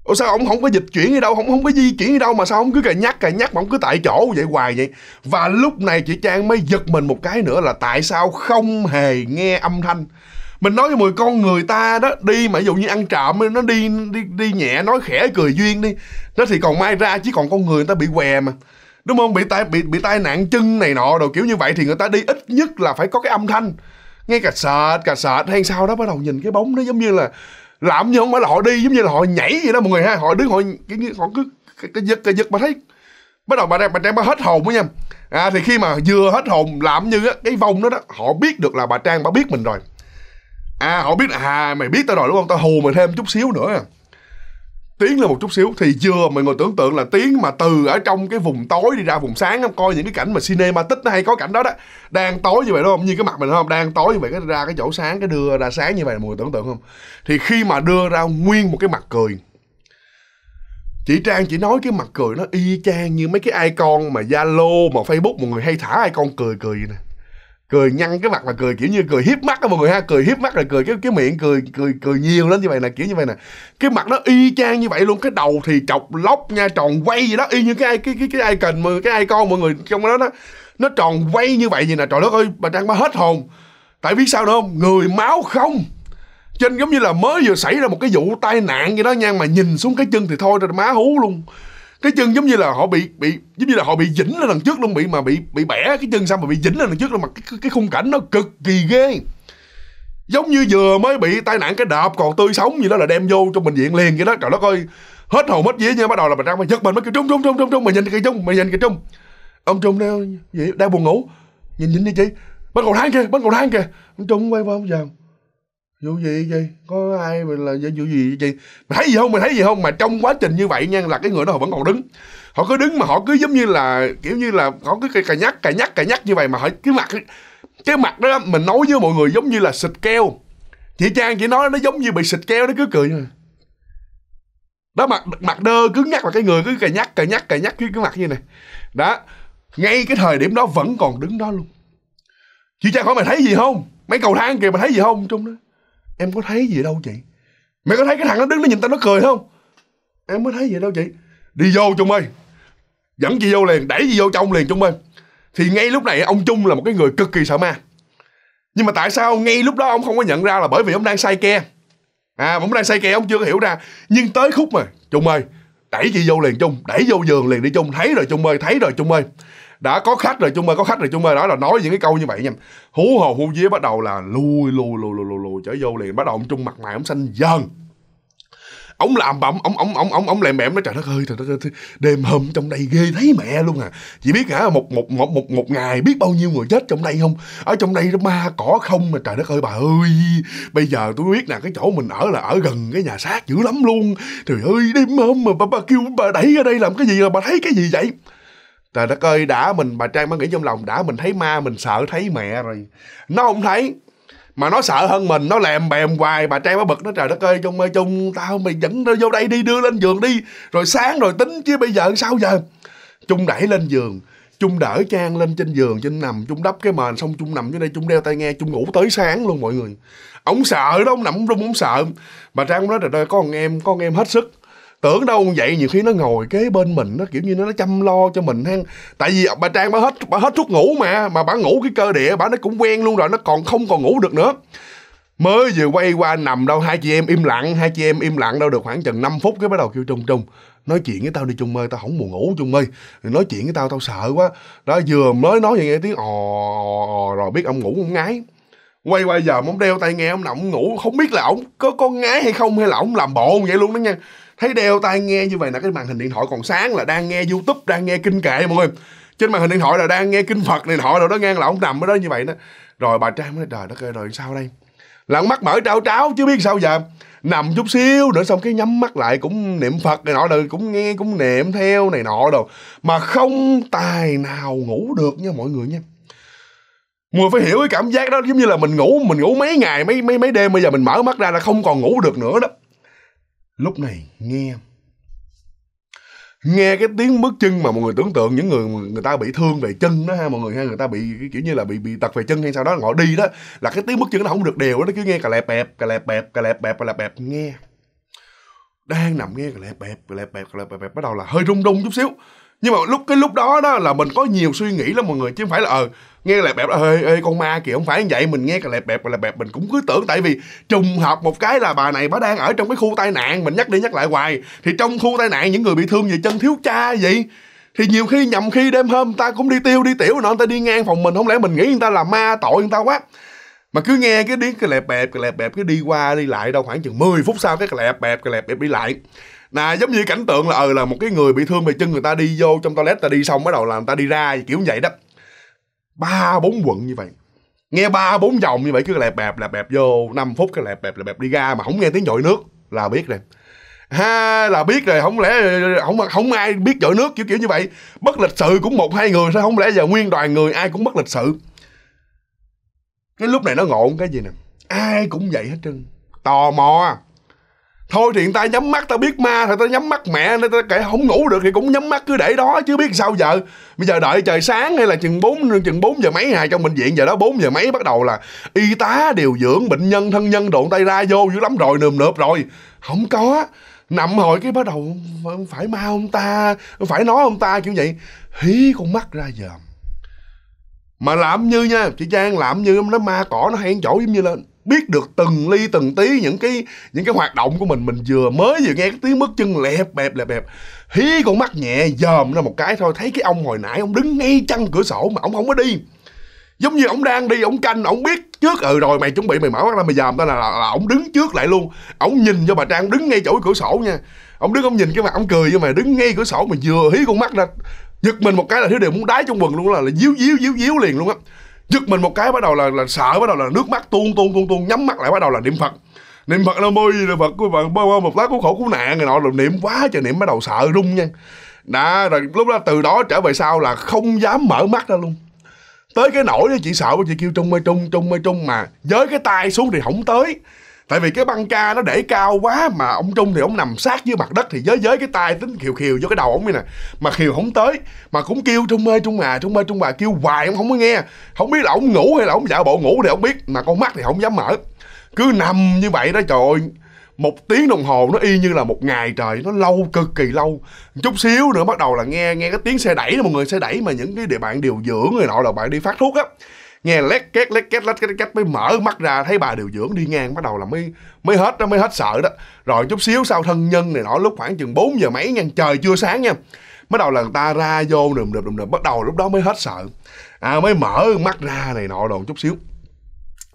S1: Ủa sao ông không có dịch chuyển gì đâu, không không có di chuyển gì đâu mà sao ông cứ cà nhắc cà nhắc mà ông cứ tại chỗ vậy hoài vậy. Và lúc này chị Trang mới giật mình một cái nữa là tại sao không hề nghe âm thanh. Mình nói với mười con người ta đó đi mà ví dụ như ăn trộm nó đi đi đi nhẹ nói khẽ cười duyên đi. Nó thì còn mai ra chứ còn con người người ta bị què mà. Đúng không? Bị tai bị bị tai nạn chân này nọ đồ kiểu như vậy thì người ta đi ít nhất là phải có cái âm thanh ngay cà sệt cà sệt hay sao đó bắt đầu nhìn cái bóng nó giống như là làm như không phải là họ đi giống như là họ nhảy vậy đó mọi người ha họ đứng họ cái họ cứ cái, cái giật cái giật mà thấy bắt đầu bà trang bà trang bà hết hồn với nha à, thì khi mà vừa hết hồn làm như á, cái vòng đó đó họ biết được là bà trang bà biết mình rồi à họ biết à mày biết tao rồi đúng không tao hù mày thêm chút xíu nữa à tiến lên một chút xíu thì vừa mọi người tưởng tượng là tiến mà từ ở trong cái vùng tối đi ra vùng sáng không coi những cái cảnh mà cinema tích nó hay có cảnh đó đó đang tối như vậy đúng không như cái mặt mình không đang tối như vậy cái ra cái chỗ sáng cái đưa ra sáng như vậy mọi người tưởng tượng không thì khi mà đưa ra nguyên một cái mặt cười chị trang chỉ nói cái mặt cười nó y chang như mấy cái icon mà zalo mà facebook mọi người hay thả icon cười cười vậy nè cười nhăn cái mặt là cười kiểu như cười hiếp mắt á mọi người ha cười hiếp mắt là cười cái cái miệng cười cười cười nhiều lên như vậy nè kiểu như vậy nè cái mặt nó y chang như vậy luôn cái đầu thì chọc lóc nha tròn quay gì đó y như cái cái cái cái ai cần cái ai con mọi người trong đó nó nó tròn quay như vậy gì nè trời đất ơi bà trang ba hết hồn tại biết sao đâu không người máu không trên giống như là mới vừa xảy ra một cái vụ tai nạn gì đó nha mà nhìn xuống cái chân thì thôi rồi má hú luôn cái chân giống như là họ bị bị giống như là họ bị dính lên lần trước luôn bị mà bị bị bẻ cái chân xong mà bị dính lên lần trước luôn mà cái, cái khung cảnh nó cực kỳ ghê giống như vừa mới bị tai nạn cái đạp còn tươi sống gì đó là đem vô trong bệnh viện liền vậy đó trời đất ơi hết hồn hết vía nha bắt đầu là mình ra mà giật mình mới kêu trung trung trung trung trung mình nhìn cái trung mình nhìn cái trung ông trung đang vậy đang buồn ngủ nhìn nhìn đi chị bắt cầu thang kìa bắt cầu thang kìa ông trung quay qua ông vàng vụ gì vậy có ai mà là vụ gì vậy chị mày thấy gì không mày thấy gì không mà trong quá trình như vậy nha là cái người đó họ vẫn còn đứng họ cứ đứng mà họ cứ giống như là kiểu như là họ cứ cài nhắc cài nhắc cài nhắc như vậy mà họ cái mặt cái mặt đó mình nói với mọi người giống như là xịt keo chị trang chị nói nó giống như bị xịt keo nó cứ cười như đó mặt mặt đơ cứng nhắc là cái người cứ cài nhắc cài nhắc cài nhắc cái cái mặt như này đó ngay cái thời điểm đó vẫn còn đứng đó luôn chị trang hỏi mày thấy gì không mấy cầu thang kìa mày thấy gì không trong đó em có thấy gì đâu chị mày có thấy cái thằng nó đứng nó nhìn tao nó cười không em mới thấy gì đâu chị đi vô chung ơi dẫn chị vô liền đẩy chị vô trong liền chung ơi thì ngay lúc này ông trung là một cái người cực kỳ sợ ma nhưng mà tại sao ngay lúc đó ông không có nhận ra là bởi vì ông đang say ke à ông đang say ke ông chưa có hiểu ra nhưng tới khúc mà chung ơi đẩy chị vô liền chung, đẩy vô giường liền đi chung, thấy rồi chung ơi thấy rồi chung ơi đã có khách rồi chung ơi có khách rồi chung ơi đó là nói những cái câu như vậy nha hú hồ hú vía bắt đầu là lui lui lui lui lui lui trở vô liền bắt đầu ông trung mặt mày ông xanh dần ông làm bẩm ông ông ông ông ổng lèm bẹm nó trời đất ơi trời đất ơi đêm hôm trong đây ghê thấy mẹ luôn à chỉ biết hả một một một một một ngày biết bao nhiêu người chết trong đây không ở trong đây ma cỏ không mà trời đất ơi bà ơi bây giờ tôi biết là cái chỗ mình ở là ở gần cái nhà xác dữ lắm luôn trời ơi đêm hôm mà bà, bà kêu bà đẩy ra đây làm cái gì là bà thấy cái gì vậy trời đất ơi đã mình bà trang mới nghĩ trong lòng đã mình thấy ma mình sợ thấy mẹ rồi nó không thấy mà nó sợ hơn mình nó lèm bèm hoài bà trang mới bực nó trời đất ơi chung ơi chung tao mày dẫn nó vô đây đi đưa lên giường đi rồi sáng rồi tính chứ bây giờ sao giờ chung đẩy lên giường chung đỡ trang lên trên giường trên nằm chung đắp cái mền xong chung nằm dưới đây chung đeo tai nghe chung ngủ tới sáng luôn mọi người ông sợ đó ông nằm rung ông sợ bà trang nói trời ơi con em con em hết sức tưởng đâu vậy nhiều khi nó ngồi kế bên mình nó kiểu như nó, chăm lo cho mình ha tại vì bà trang bà hết bà hết thuốc ngủ mà mà bà ngủ cái cơ địa bà nó cũng quen luôn rồi nó còn không còn ngủ được nữa mới vừa quay qua nằm đâu hai chị em im lặng hai chị em im lặng đâu được khoảng chừng 5 phút cái bắt đầu kêu trung trung nói chuyện với tao đi trung ơi tao không buồn ngủ trung ơi nói chuyện với tao tao sợ quá đó vừa mới nói vậy nghe tiếng ò rồi biết ông ngủ ông ngái quay qua giờ ông đeo tay nghe ông nằm ông ngủ không biết là ông có có ngái hay không hay là ông làm bộ vậy luôn đó nha thấy đeo tai nghe như vậy là cái màn hình điện thoại còn sáng là đang nghe youtube đang nghe kinh kệ mọi người trên màn hình điện thoại là đang nghe kinh phật này nọ rồi đó ngang là ông nằm ở đó như vậy đó rồi bà trang nói trời đất ơi rồi sao đây là mắt mở trao tráo chứ biết sao giờ nằm chút xíu nữa xong cái nhắm mắt lại cũng niệm phật này nọ rồi cũng nghe cũng niệm theo này nọ rồi mà không tài nào ngủ được nha mọi người nha Mùa phải hiểu cái cảm giác đó giống như là mình ngủ mình ngủ mấy ngày mấy mấy mấy đêm bây giờ mình mở mắt ra là không còn ngủ được nữa đó lúc này nghe nghe cái tiếng bước chân mà mọi người tưởng tượng những người người ta bị thương về chân đó ha mọi người ha người ta bị kiểu như là bị bị tật về chân hay sao đó họ đi đó là cái tiếng bước chân nó không được đều đó nó cứ nghe cà lẹp bẹp cà lẹp bẹp cà lẹp bẹp cà lẹp bẹp nghe đang nằm nghe cà lẹp bẹp cà lẹp bẹp cà lẹp bẹp bắt đầu là hơi rung rung chút xíu nhưng mà lúc cái lúc đó đó là mình có nhiều suy nghĩ lắm mọi người chứ không phải là ờ nghe lẹp bẹp là ê, ê con ma kìa không phải như vậy mình nghe là lẹp bẹp là bẹp mình cũng cứ tưởng tại vì trùng hợp một cái là bà này bà đang ở trong cái khu tai nạn mình nhắc đi nhắc lại hoài thì trong khu tai nạn những người bị thương về chân thiếu cha vậy thì nhiều khi nhầm khi đêm hôm ta cũng đi tiêu đi tiểu nọ ta đi ngang phòng mình không lẽ mình nghĩ người ta là ma tội người ta quá mà cứ nghe cái tiếng cái lẹp bẹp cái lẹp bẹp cái đi qua đi lại đâu khoảng chừng 10 phút sau cái lẹp bẹp cái lẹp bẹp đi lại nè giống như cảnh tượng là ờ ừ, là một cái người bị thương về chân người ta đi vô trong toilet ta đi xong bắt đầu là người ta đi ra kiểu như vậy đó ba bốn quận như vậy nghe ba bốn vòng như vậy cứ lẹp bẹp lẹp bẹp vô 5 phút cái lẹp bẹp lẹp bẹp đi ra mà không nghe tiếng dội nước là biết rồi ha là biết rồi không lẽ không không ai biết dội nước kiểu kiểu như vậy bất lịch sự cũng một hai người sao không lẽ giờ nguyên đoàn người ai cũng bất lịch sự cái lúc này nó ngộn cái gì nè ai cũng vậy hết trơn tò mò thôi thì người ta nhắm mắt tao biết ma thì tao nhắm mắt mẹ nên tao kệ không ngủ được thì cũng nhắm mắt cứ để đó chứ biết sao giờ bây giờ đợi trời sáng hay là chừng 4 chừng 4 giờ mấy ngày trong bệnh viện giờ đó 4 giờ mấy bắt đầu là y tá điều dưỡng bệnh nhân thân nhân độn tay ra vô dữ lắm rồi nườm nượp rồi không có nằm hồi cái bắt đầu phải ma ông ta phải nó ông ta kiểu vậy hí con mắt ra giờ mà làm như nha chị trang làm như nó ma cỏ nó hay chỗ giống như lên biết được từng ly từng tí những cái những cái hoạt động của mình mình vừa mới vừa nghe cái tiếng bước chân lẹp bẹp lẹp bẹp hí con mắt nhẹ dòm ra một cái thôi thấy cái ông hồi nãy ông đứng ngay chân cửa sổ mà ông không có đi giống như ông đang đi ông canh ông biết trước ừ rồi mày chuẩn bị mày mở mắt ra mày dòm tao là, là, là ông đứng trước lại luôn ông nhìn cho bà trang đứng ngay chỗ cửa sổ nha ông đứng ông nhìn cái mặt ông cười cho mày đứng ngay cửa sổ mà vừa hí con mắt ra giật mình một cái là thiếu điều muốn đái trong quần luôn là, là díu díu díu díu liền luôn á giật mình một cái bắt đầu là là sợ bắt đầu là nước mắt tuôn tuôn tuôn tuôn nhắm mắt lại bắt đầu là niệm phật niệm phật nó môi là phật của phật một lá của khổ cứu nạn người nọ rồi niệm quá trời niệm bắt đầu sợ rung nha đã rồi lúc đó từ đó trở về sau là không dám mở mắt ra luôn tới cái nỗi đó chị sợ chị kêu trung ơi trung trung ơi trung mà với cái tay xuống thì không tới tại vì cái băng ca nó để cao quá mà ông trung thì ông nằm sát dưới mặt đất thì giới giới cái tay tính khiều khiều vô cái đầu ông như nè mà khiều không tới mà cũng kêu trung ơi trung à trung ơi trung bà kêu hoài ông không có nghe không biết là ông ngủ hay là ông giả bộ ngủ thì ông biết mà con mắt thì không dám mở cứ nằm như vậy đó trời ơi một tiếng đồng hồ nó y như là một ngày trời nó lâu cực kỳ lâu chút xíu nữa bắt đầu là nghe nghe cái tiếng xe đẩy mọi người xe đẩy mà những cái địa bạn điều dưỡng người nọ là bạn đi phát thuốc á nghe lét két lét két lét két, két mới mở mắt ra thấy bà điều dưỡng đi ngang bắt đầu là mới mới hết đó mới hết sợ đó rồi chút xíu sau thân nhân này nọ lúc khoảng chừng 4 giờ mấy nha trời chưa sáng nha bắt đầu là người ta ra vô đùm đùm đùm đùm bắt đầu lúc đó mới hết sợ à, mới mở mắt ra này nọ đồn chút xíu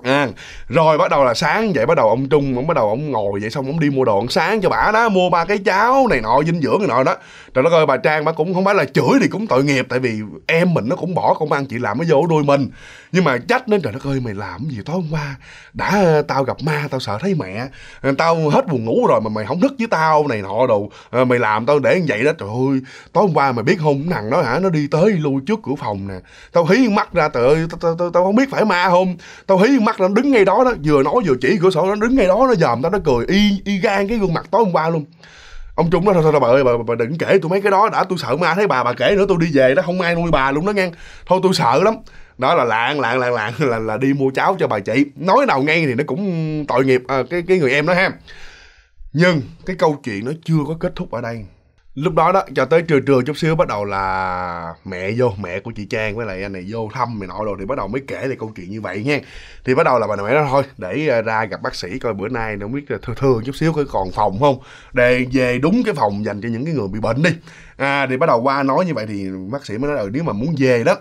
S1: À, rồi bắt đầu là sáng vậy bắt đầu ông Trung ông bắt đầu ông ngồi vậy xong ông đi mua đồ ăn sáng cho bà đó mua ba cái cháo này nọ dinh dưỡng này nọ đó trời đất ơi bà Trang bà cũng không phải là chửi thì cũng tội nghiệp tại vì em mình nó cũng bỏ công ăn chị làm nó vô đôi mình nhưng mà trách nên trời đất ơi mày làm gì tối hôm qua đã ờ, tao gặp ma tao sợ thấy mẹ ờ, tao hết buồn ngủ rồi mà mày không nứt với tao này nọ đồ ờ, mày làm tao để như vậy đó trời ơi tối hôm qua mày biết không cái thằng đó hả nó đi tới lui trước cửa phòng nè tao hí mắt ra trời ơi tao, không biết phải ma không tao hí mắt nó đứng ngay đó đó vừa nói vừa chỉ cửa sổ nó đứng ngay đó nó dòm tao nó cười y y gan cái gương mặt tối hôm qua luôn ông trung đó thôi, thôi, thôi bà ơi bà, bà, bà đừng kể tôi mấy cái đó đã tôi sợ ma thấy bà bà kể nữa tôi đi về đó không ai nuôi bà luôn đó nghe thôi tôi sợ lắm đó là lạng lạng lạng lạng là là đi mua cháo cho bà chị nói đầu ngay thì nó cũng tội nghiệp à, cái cái người em đó ha nhưng cái câu chuyện nó chưa có kết thúc ở đây lúc đó đó cho tới trưa trưa chút xíu bắt đầu là mẹ vô mẹ của chị trang với lại anh này vô thăm mày nội đồ thì bắt đầu mới kể lại câu chuyện như vậy nha thì bắt đầu là bà mẹ nói thôi để à, ra gặp bác sĩ coi bữa nay nó biết là thương chút xíu có còn phòng không để về đúng cái phòng dành cho những cái người bị bệnh đi à thì bắt đầu qua nói như vậy thì bác sĩ mới nói ừ nếu mà muốn về đó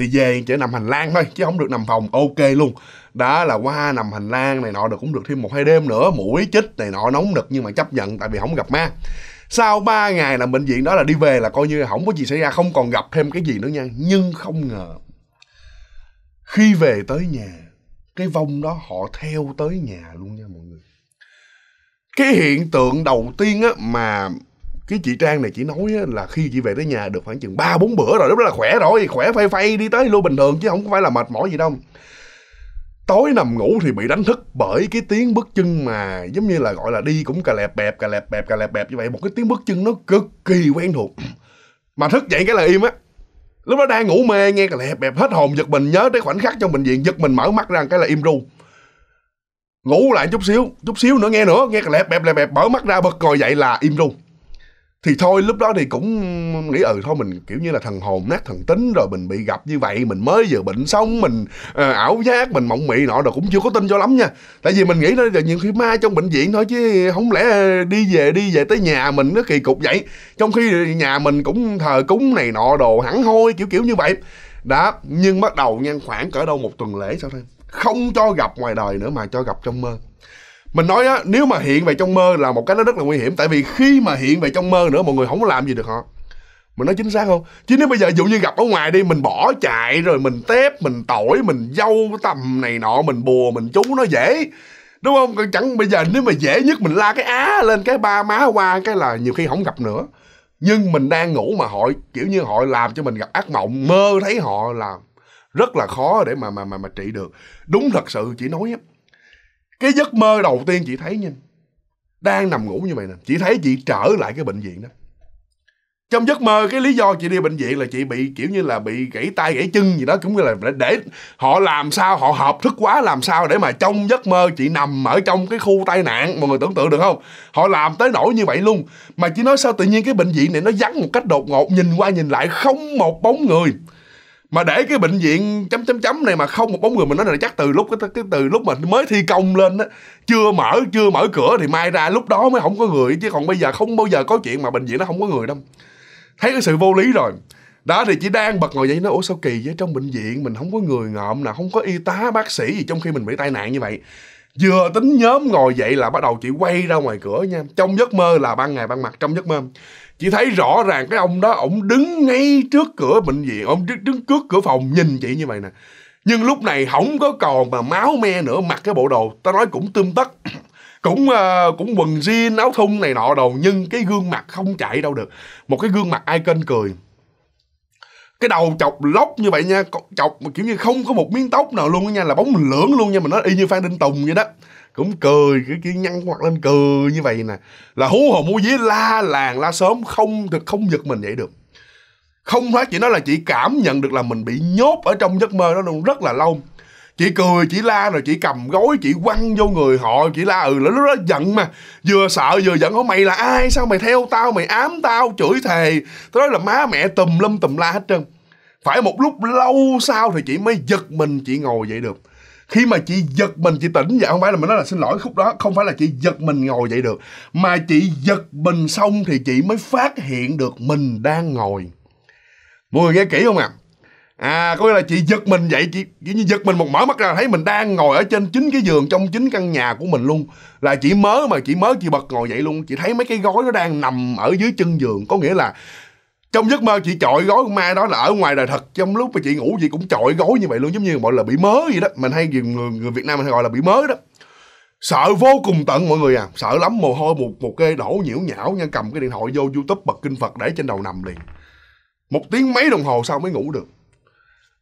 S1: thì về chỉ nằm hành lang thôi chứ không được nằm phòng ok luôn đó là qua nằm hành lang này nọ được cũng được thêm một hai đêm nữa mũi chích này nọ nóng nực nhưng mà chấp nhận tại vì không gặp ma sau 3 ngày nằm bệnh viện đó là đi về là coi như không có gì xảy ra không còn gặp thêm cái gì nữa nha nhưng không ngờ khi về tới nhà cái vong đó họ theo tới nhà luôn nha mọi người cái hiện tượng đầu tiên á mà cái chị trang này chỉ nói là khi chị về tới nhà được khoảng chừng ba bốn bữa rồi lúc đó là khỏe rồi khỏe phay phay đi tới luôn bình thường chứ không phải là mệt mỏi gì đâu tối nằm ngủ thì bị đánh thức bởi cái tiếng bước chân mà giống như là gọi là đi cũng cà lẹp bẹp cà lẹp bẹp cà lẹp bẹp như vậy một cái tiếng bước chân nó cực kỳ quen thuộc mà thức dậy cái là im á lúc đó đang ngủ mê nghe cà lẹp bẹp hết hồn giật mình nhớ tới khoảnh khắc trong bệnh viện giật mình mở mắt ra cái là im ru ngủ lại chút xíu chút xíu nữa nghe nữa nghe cà lẹp bẹp lẹp bẹp mở mắt ra bật ngồi dậy là im ru thì thôi lúc đó thì cũng nghĩ ừ thôi mình kiểu như là thần hồn nát thần tính rồi mình bị gặp như vậy mình mới vừa bệnh xong mình à, ảo giác mình mộng mị nọ rồi cũng chưa có tin cho lắm nha tại vì mình nghĩ đó là những khi ma trong bệnh viện thôi chứ không lẽ đi về đi về tới nhà mình nó kỳ cục vậy trong khi nhà mình cũng thờ cúng này nọ đồ hẳn hôi kiểu kiểu như vậy đó nhưng bắt đầu nhan khoảng cỡ đâu một tuần lễ sau thôi không cho gặp ngoài đời nữa mà cho gặp trong mơ mình nói á nếu mà hiện về trong mơ là một cái nó rất là nguy hiểm tại vì khi mà hiện về trong mơ nữa mọi người không có làm gì được họ mình nói chính xác không chứ nếu bây giờ dụ như gặp ở ngoài đi mình bỏ chạy rồi mình tép mình tỏi mình dâu tầm này nọ mình bùa mình chú nó dễ đúng không chẳng bây giờ nếu mà dễ nhất mình la cái á lên cái ba má qua cái là nhiều khi không gặp nữa nhưng mình đang ngủ mà họ kiểu như họ làm cho mình gặp ác mộng mơ thấy họ là rất là khó để mà mà mà, mà trị được đúng thật sự chỉ nói cái giấc mơ đầu tiên chị thấy nha đang nằm ngủ như vậy nè chị thấy chị trở lại cái bệnh viện đó trong giấc mơ cái lý do chị đi bệnh viện là chị bị kiểu như là bị gãy tay gãy chân gì đó cũng như là để họ làm sao họ hợp thức quá làm sao để mà trong giấc mơ chị nằm ở trong cái khu tai nạn mọi người tưởng tượng được không họ làm tới nỗi như vậy luôn mà chị nói sao tự nhiên cái bệnh viện này nó vắng một cách đột ngột nhìn qua nhìn lại không một bóng người mà để cái bệnh viện chấm chấm chấm này mà không một bóng người mình nói là chắc từ lúc cái, cái từ lúc mình mới thi công lên á chưa mở chưa mở cửa thì mai ra lúc đó mới không có người chứ còn bây giờ không bao giờ có chuyện mà bệnh viện nó không có người đâu thấy cái sự vô lý rồi đó thì chỉ đang bật ngồi dậy nó ủa sao kỳ vậy trong bệnh viện mình không có người ngợm nào không có y tá bác sĩ gì trong khi mình bị tai nạn như vậy vừa tính nhóm ngồi dậy là bắt đầu chị quay ra ngoài cửa nha trong giấc mơ là ban ngày ban mặt trong giấc mơ chị thấy rõ ràng cái ông đó ổng đứng ngay trước cửa bệnh viện ông đứng trước cửa phòng nhìn chị như vậy nè nhưng lúc này không có còn mà máu me nữa mặc cái bộ đồ tao nói cũng tươm tất *clears throat* cũng uh, cũng quần jean áo thun này nọ đồ nhưng cái gương mặt không chạy đâu được một cái gương mặt ai icon cười cái đầu chọc lóc như vậy nha chọc mà kiểu như không có một miếng tóc nào luôn nha là bóng mình lưỡng luôn nha mình nói y như phan đinh tùng vậy đó cũng cười cái kia nhăn hoặc lên cười như vậy nè là hú hồn mua dí, la làng la sớm không được không giật mình vậy được không nói chỉ nói là chị cảm nhận được là mình bị nhốt ở trong giấc mơ đó luôn rất là lâu chị cười chị la rồi chị cầm gối chị quăng vô người họ chị la ừ lúc đó giận mà vừa sợ vừa giận hỏi mày là ai sao mày theo tao mày ám tao chửi thề tôi nói là má mẹ tùm lum tùm la hết trơn phải một lúc lâu sau thì chị mới giật mình chị ngồi dậy được khi mà chị giật mình chị tỉnh dậy không phải là mình nói là xin lỗi khúc đó không phải là chị giật mình ngồi dậy được mà chị giật mình xong thì chị mới phát hiện được mình đang ngồi mọi người nghe kỹ không ạ à? à có nghĩa là chị giật mình vậy chị kiểu như giật mình một mở mắt ra thấy mình đang ngồi ở trên chính cái giường trong chính căn nhà của mình luôn là chị mớ mà chị mớ chị bật ngồi dậy luôn chị thấy mấy cái gói nó đang nằm ở dưới chân giường có nghĩa là trong giấc mơ chị chọi gói con ma đó là ở ngoài đời thật trong lúc mà chị ngủ chị cũng chọi gói như vậy luôn giống như mọi là bị mớ gì đó mình hay người, người việt nam mình hay gọi là bị mớ đó sợ vô cùng tận mọi người à sợ lắm mồ hôi một một kê đổ nhiễu nhão nha cầm cái điện thoại vô youtube bật kinh phật để trên đầu nằm liền một tiếng mấy đồng hồ sau mới ngủ được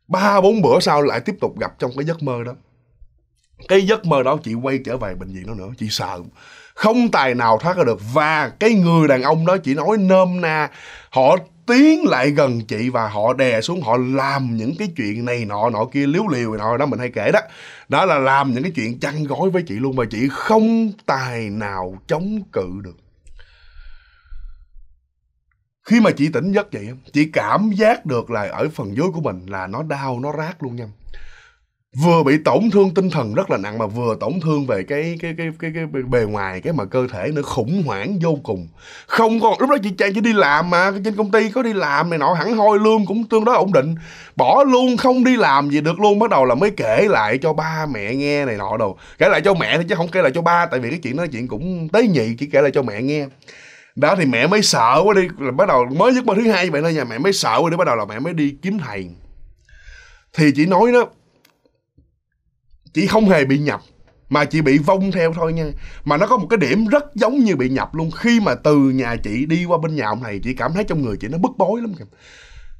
S1: ba bốn bữa sau lại tiếp tục gặp trong cái giấc mơ đó cái giấc mơ đó chị quay trở về bệnh viện đó nữa chị sợ không tài nào thoát ra được và cái người đàn ông đó chỉ nói nôm na họ tiến lại gần chị và họ đè xuống họ làm những cái chuyện này nọ nọ kia liếu liều nọ đó mình hay kể đó đó là làm những cái chuyện chăn gói với chị luôn mà chị không tài nào chống cự được khi mà chị tỉnh giấc vậy chị cảm giác được là ở phần dưới của mình là nó đau nó rát luôn nha vừa bị tổn thương tinh thần rất là nặng mà vừa tổn thương về cái cái cái cái, cái bề ngoài cái mà cơ thể nữa khủng hoảng vô cùng không còn lúc đó chị trang chỉ đi làm mà trên công ty có đi làm này nọ hẳn hoi lương cũng tương đối ổn định bỏ luôn không đi làm gì được luôn bắt đầu là mới kể lại cho ba mẹ nghe này nọ đồ kể lại cho mẹ thì chứ không kể lại cho ba tại vì cái chuyện nói chuyện cũng tế nhị chỉ kể lại cho mẹ nghe đó thì mẹ mới sợ quá đi là bắt đầu mới giấc mơ thứ hai vậy thôi nhà mẹ mới sợ quá đi bắt đầu là mẹ mới đi kiếm thầy thì chị nói đó chị không hề bị nhập mà chị bị vong theo thôi nha mà nó có một cái điểm rất giống như bị nhập luôn khi mà từ nhà chị đi qua bên nhà ông thầy chị cảm thấy trong người chị nó bức bối lắm kìa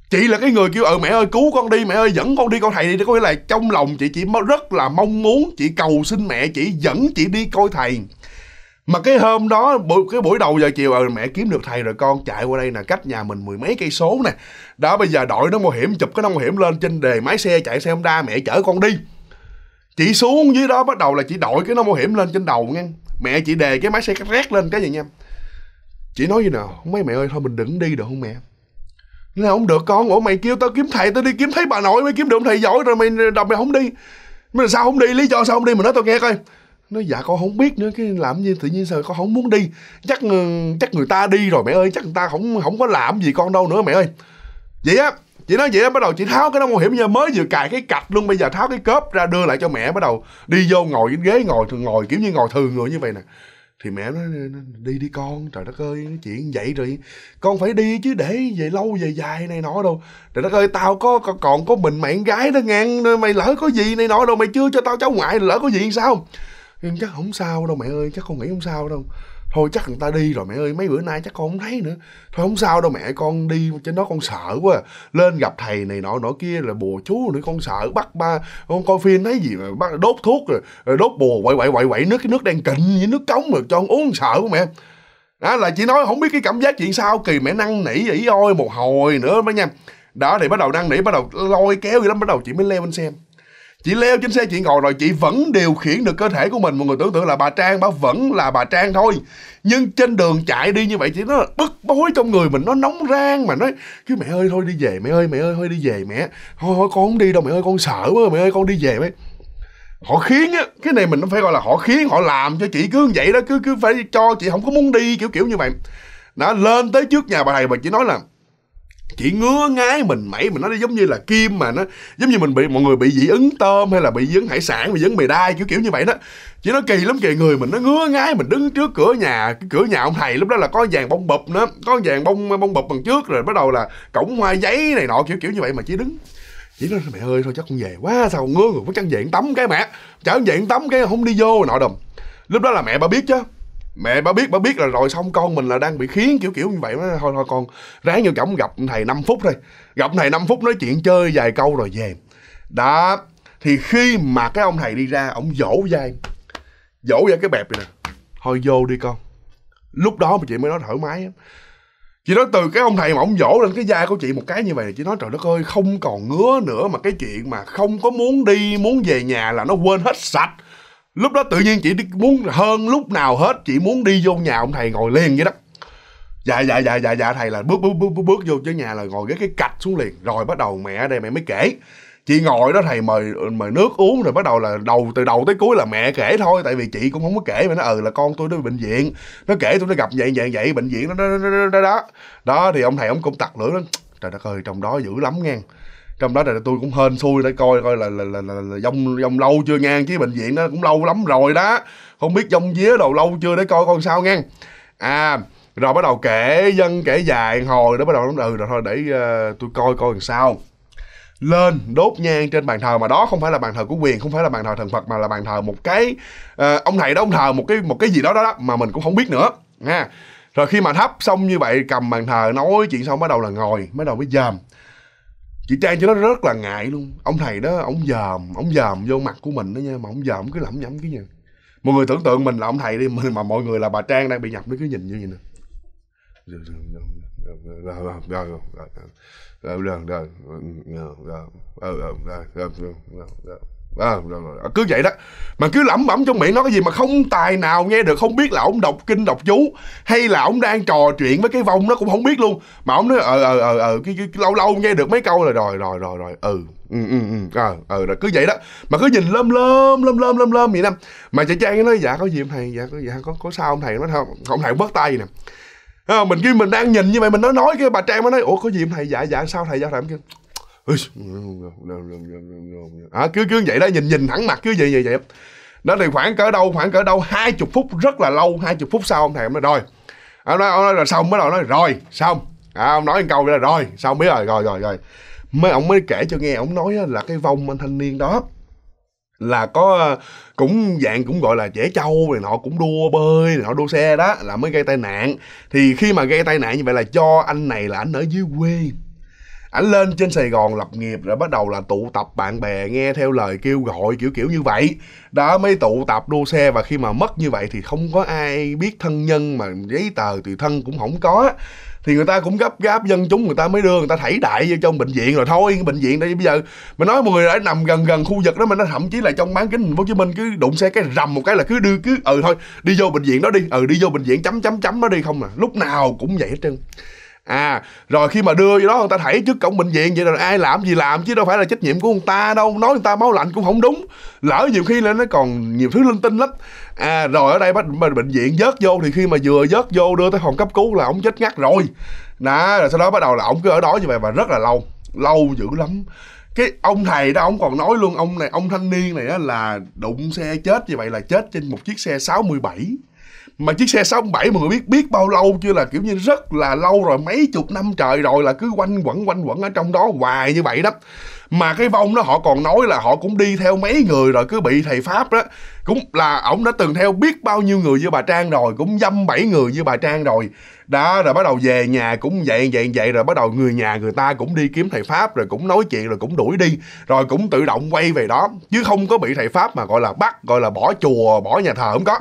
S1: chị là cái người kêu ừ mẹ ơi cứu con đi mẹ ơi dẫn con đi con thầy đi có nghĩa là trong lòng chị chị rất là mong muốn chị cầu xin mẹ chị dẫn chị đi coi thầy mà cái hôm đó buổi cái buổi đầu giờ chiều ờ mẹ kiếm được thầy rồi con chạy qua đây là cách nhà mình mười mấy cây số nè đó bây giờ đội nó mô hiểm chụp cái nó mô hiểm lên trên đề máy xe chạy xe honda mẹ chở con đi chị xuống dưới đó bắt đầu là chị đội cái nó mô hiểm lên trên đầu nghe mẹ chị đề cái máy xe cắt rét lên cái gì nha chị nói gì nào mấy mẹ ơi thôi mình đừng đi được không mẹ nó không được con ủa mày kêu tao kiếm thầy tao đi kiếm thấy bà nội mới kiếm được thầy giỏi rồi mày đọc mày không đi mình sao không đi lý do sao không đi mà nói tao nghe coi nó dạ con không biết nữa cái làm như tự nhiên sao con không muốn đi chắc ờ, chắc người ta đi rồi mẹ ơi chắc người ta không không có làm gì con đâu nữa mẹ ơi vậy á chị nói vậy á bắt đầu chị tháo cái nón bảo hiểm giờ mới vừa cài cái cạch luôn bây giờ tháo cái cớp ra đưa lại cho mẹ bắt đầu đi vô ngồi trên ghế ngồi thường ngồi kiểu như ngồi thường người như vậy nè thì mẹ nói đi đi con trời đất ơi chuyện vậy rồi con phải đi chứ để về lâu về dài này nọ đâu trời đất ơi tao có còn có mình mẹ gái đó ngang mày lỡ có gì này nọ đâu mày chưa cho tao cháu ngoại lỡ có gì sao em chắc không sao đâu mẹ ơi chắc con nghĩ không sao đâu thôi chắc người ta đi rồi mẹ ơi mấy bữa nay chắc con không thấy nữa thôi không sao đâu mẹ con đi trên đó con sợ quá lên gặp thầy này nọ nọ kia là bùa chú nữa con sợ bắt ba con coi phim thấy gì mà bắt đốt thuốc rồi, rồi đốt bùa quậy quậy quậy quậy nước cái nước đang kịnh với nước cống mà cho con uống sợ của mẹ đó là chị nói không biết cái cảm giác chuyện sao kỳ mẹ năn nỉ vậy ôi một hồi nữa mới nha đó thì bắt đầu năn nỉ bắt đầu lôi kéo gì lắm bắt đầu chị mới leo lên xem chị leo trên xe chị ngồi rồi chị vẫn điều khiển được cơ thể của mình mọi người tưởng tượng là bà trang bà vẫn là bà trang thôi nhưng trên đường chạy đi như vậy chị nó bức bối trong người mình nó nóng rang mà nói cái mẹ ơi thôi đi về mẹ ơi mẹ ơi thôi đi về mẹ thôi thôi con không đi đâu mẹ ơi con sợ quá mẹ ơi con đi về mẹ họ khiến á cái này mình nó phải gọi là họ khiến họ làm cho chị cứ vậy đó cứ cứ phải cho chị không có muốn đi kiểu kiểu như vậy nó lên tới trước nhà bà thầy bà chỉ nói là chỉ ngứa ngái mình mẩy mình nó giống như là kim mà nó giống như mình bị mọi người bị dị ứng tôm hay là bị dị ứng hải sản bị dị ứng mì đai kiểu kiểu như vậy đó chỉ nó kỳ lắm kìa người mình nó ngứa ngái mình đứng trước cửa nhà cái cửa nhà ông thầy lúc đó là có vàng bông bụp nữa có vàng bông bông bụp bằng trước rồi bắt đầu là cổng hoa giấy này nọ kiểu kiểu như vậy mà chỉ đứng chỉ nói mẹ ơi thôi chắc con về quá sao ngứa người có chẳng diện tắm cái mẹ chẳng diện tắm cái không đi vô nọ đồng lúc đó là mẹ bà biết chứ mẹ bà biết bà biết là rồi xong con mình là đang bị khiến kiểu kiểu như vậy mà thôi thôi con ráng vô chổng gặp thầy 5 phút thôi gặp thầy 5 phút nói chuyện chơi vài câu rồi về đó thì khi mà cái ông thầy đi ra ông dỗ dai dỗ ra cái bẹp này nè thôi vô đi con lúc đó mà chị mới nói thoải mái chị nói từ cái ông thầy mà ông dỗ lên cái da của chị một cái như vậy chị nói trời đất ơi không còn ngứa nữa mà cái chuyện mà không có muốn đi muốn về nhà là nó quên hết sạch lúc đó tự nhiên chị muốn hơn lúc nào hết chị muốn đi vô nhà ông thầy ngồi liền vậy đó dạ dạ dạ dạ dạ thầy là bước bước bước bước, bước vô tới nhà là ngồi cái cái cạch xuống liền rồi bắt đầu mẹ đây mẹ mới kể chị ngồi đó thầy mời mời nước uống rồi bắt đầu là đầu từ đầu tới cuối là mẹ kể thôi tại vì chị cũng không có kể mà nó ừ là con tôi nó bệnh viện nó kể tôi nó gặp vậy vậy vậy bệnh viện nó đó đó đó, đó đó thì ông thầy ông cũng tặc lưỡi đó trời đất ơi trong đó dữ lắm nghe trong đó là tôi cũng hên xui để coi coi là là là, là, là dông dông lâu chưa ngang chứ bệnh viện đó cũng lâu lắm rồi đó không biết dông vía đầu lâu chưa để coi coi sao ngang à rồi bắt đầu kể dân kể dài hồi đó bắt đầu ừ rồi thôi để uh, tôi coi coi làm sao lên đốt nhang trên bàn thờ mà đó không phải là bàn thờ của quyền không phải là bàn thờ thần phật mà là bàn thờ một cái uh, ông thầy đó ông thờ một cái một cái gì đó đó, đó mà mình cũng không biết nữa nha rồi khi mà thắp xong như vậy cầm bàn thờ nói chuyện xong bắt đầu là ngồi bắt đầu mới dòm chị trang cho nó rất là ngại luôn ông thầy đó ông dòm ông dòm vô mặt của mình đó nha mà ông dòm cứ lẩm nhẩm cái gì mọi người tưởng tượng mình là ông thầy đi mình mà mọi người là bà trang đang bị nhập nó cứ nhìn như vậy nè rồi rồi rồi rồi rồi à, cứ vậy đó mà cứ lẩm bẩm trong miệng nó cái gì mà không tài nào nghe được không biết là ông đọc kinh đọc chú hay là ông đang trò chuyện với cái vong nó cũng không biết luôn mà ông nói ờ ờ ờ ờ cái, cái, cái, lâu lâu nghe được mấy câu là rồi rồi rồi rồi ừ ừ ừ ừ ừ rồi cứ vậy đó mà cứ nhìn lơm lơm lơm lơm lơm lơm vậy đó mà chị trang nói dạ có gì ông thầy dạ có dạ có có sao ông thầy nói không ông thầy bớt tay nè à, mình khi mình đang nhìn như vậy mình nói nói cái bà trang mới nói ủa có gì ông thầy dạ dạ sao thầy giao dạ, thầy kêu à, cứ cứ vậy đó nhìn nhìn thẳng mặt cứ vậy vậy vậy đó thì khoảng cỡ đâu khoảng cỡ đâu hai chục phút rất là lâu hai chục phút sau ông thầy mới rồi ông nói, ông nói là xong mới đầu nói rồi xong à, ông nói câu là rồi xong biết rồi rồi rồi rồi mới ông mới kể cho nghe ông nói là cái vong anh thanh niên đó là có ờ, cũng dạng cũng gọi là trẻ trâu này nọ cũng đua bơi họ đua xe đó là mới gây tai nạn thì khi mà gây tai nạn như vậy là cho anh này là anh ở dưới quê ảnh lên trên sài gòn lập nghiệp rồi bắt đầu là tụ tập bạn bè nghe theo lời kêu gọi kiểu kiểu như vậy đó mới tụ tập đua xe và khi mà mất như vậy thì không có ai biết thân nhân mà giấy tờ tùy thân cũng không có thì người ta cũng gấp gáp dân chúng người ta mới đưa người ta thảy đại vô trong bệnh viện rồi thôi cái bệnh viện đây bây giờ mình nói mọi người đã nằm gần gần khu vực đó mà nó thậm chí là trong bán kính thành phố hồ chí minh cứ đụng xe cái rầm một cái là cứ đưa cứ ừ thôi đi vô bệnh viện đó đi ừ đi vô bệnh viện chấm chấm chấm đó đi không à lúc nào cũng vậy hết trơn à rồi khi mà đưa vô đó người ta thảy trước cổng bệnh viện vậy rồi ai làm gì làm chứ đâu phải là trách nhiệm của người ta đâu nói người ta máu lạnh cũng không đúng lỡ nhiều khi là nó còn nhiều thứ linh tinh lắm à rồi ở đây bắt bệnh viện vớt vô thì khi mà vừa vớt vô đưa tới phòng cấp cứu là ông chết ngắt rồi đó rồi sau đó bắt đầu là ông cứ ở đó như vậy và rất là lâu lâu dữ lắm cái ông thầy đó ông còn nói luôn ông này ông thanh niên này á là đụng xe chết như vậy là chết trên một chiếc xe 67 mà chiếc xe 67 mọi người biết biết bao lâu chưa là kiểu như rất là lâu rồi mấy chục năm trời rồi là cứ quanh quẩn quanh quẩn ở trong đó hoài như vậy đó mà cái vong đó họ còn nói là họ cũng đi theo mấy người rồi cứ bị thầy pháp đó cũng là ổng đã từng theo biết bao nhiêu người như bà trang rồi cũng dâm bảy người như bà trang rồi đó rồi bắt đầu về nhà cũng vậy vậy vậy rồi bắt đầu người nhà người ta cũng đi kiếm thầy pháp rồi cũng nói chuyện rồi cũng đuổi đi rồi cũng tự động quay về đó chứ không có bị thầy pháp mà gọi là bắt gọi là bỏ chùa bỏ nhà thờ không có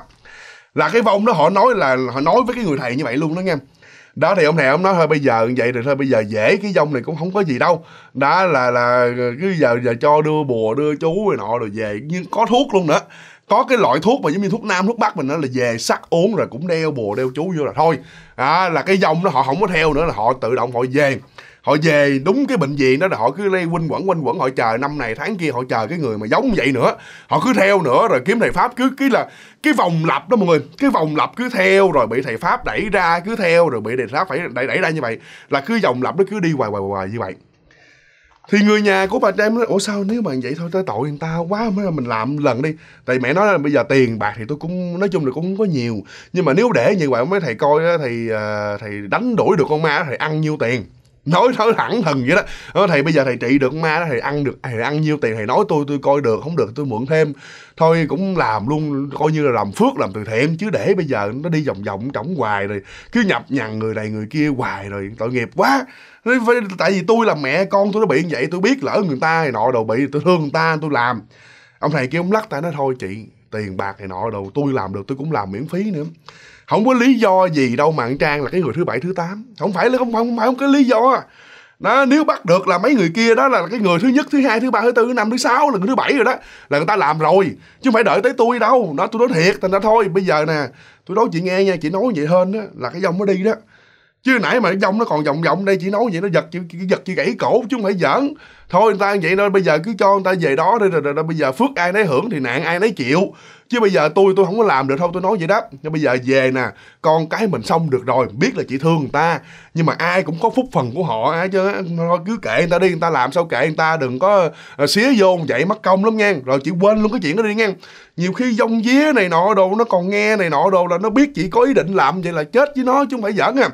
S1: là cái vong đó họ nói là họ nói với cái người thầy như vậy luôn đó nghe đó thì ông thầy ông nói thôi bây giờ vậy thì thôi bây giờ dễ cái vong này cũng không có gì đâu đó là là cứ giờ giờ cho đưa bùa đưa chú rồi nọ rồi về nhưng có thuốc luôn nữa có cái loại thuốc mà giống như thuốc nam thuốc bắc mình nó là về sắc uống rồi cũng đeo bùa đeo chú vô là thôi à, là cái vong đó họ không có theo nữa là họ tự động họ về họ về đúng cái bệnh viện đó là họ cứ lay quanh quẩn quanh quẩn họ chờ năm này tháng kia họ chờ cái người mà giống vậy nữa họ cứ theo nữa rồi kiếm thầy pháp cứ cái là cái vòng lặp đó mọi người cái vòng lặp cứ theo rồi bị thầy pháp đẩy ra cứ theo rồi bị thầy pháp phải đẩy đẩy ra như vậy là cứ vòng lặp nó cứ đi hoài hoài hoài như vậy thì người nhà của bà em nói ủa sao nếu mà vậy thôi tới tội người ta quá mới là mình làm lần đi tại mẹ nói là bây giờ tiền bạc thì tôi cũng nói chung là cũng không có nhiều nhưng mà nếu để như vậy mấy thầy coi thì ờ, thầy đánh đuổi được con ma thì ăn nhiêu tiền nói nói thẳng thừng vậy đó nói, ờ, thầy bây giờ thầy trị được ma đó thầy ăn được thầy ăn nhiêu tiền thầy nói tôi tôi coi được không được tôi mượn thêm thôi cũng làm luôn coi như là làm phước làm từ thiện chứ để bây giờ nó đi vòng vòng trống hoài rồi cứ nhập nhằn người này người kia hoài rồi tội nghiệp quá tại vì tôi là mẹ con tôi nó bị như vậy tôi biết lỡ người ta thì nọ đồ bị tôi thương người ta tôi làm ông thầy kia ông lắc tay nói thôi chị tiền bạc thì nọ đồ tôi làm được tôi cũng làm miễn phí nữa không có lý do gì đâu mà trang là cái người thứ bảy thứ tám không phải là không không phải không có lý do đó nếu bắt được là mấy người kia đó là cái người thứ nhất thứ hai thứ ba thứ tư thứ năm thứ sáu là người thứ bảy rồi đó là người ta làm rồi chứ không phải đợi tới tôi đâu đó tôi nói thiệt thành ra thôi bây giờ nè tôi nói chị nghe nha chị nói vậy hơn đó là cái dòng nó đi đó chứ nãy mà dông nó còn vòng vòng đây chỉ nói vậy nó giật chỉ giật chỉ gãy cổ chứ không phải giỡn thôi người ta vậy thôi bây giờ cứ cho người ta về đó đi rồi, rồi, rồi bây giờ phước ai nấy hưởng thì nạn ai nấy chịu chứ bây giờ tôi tôi không có làm được thôi tôi nói vậy đó nhưng bây giờ về nè con cái mình xong được rồi biết là chị thương người ta nhưng mà ai cũng có phúc phần của họ ai chứ thôi cứ kệ người ta đi người ta làm sao kệ người ta đừng có ờ, xía vô vậy mất công lắm nha rồi chị quên luôn cái chuyện đó đi nha nhiều khi dông vía này nọ đồ nó còn nghe này nọ đồ là nó biết chị có ý định làm vậy là chết với nó chứ không phải giỡn à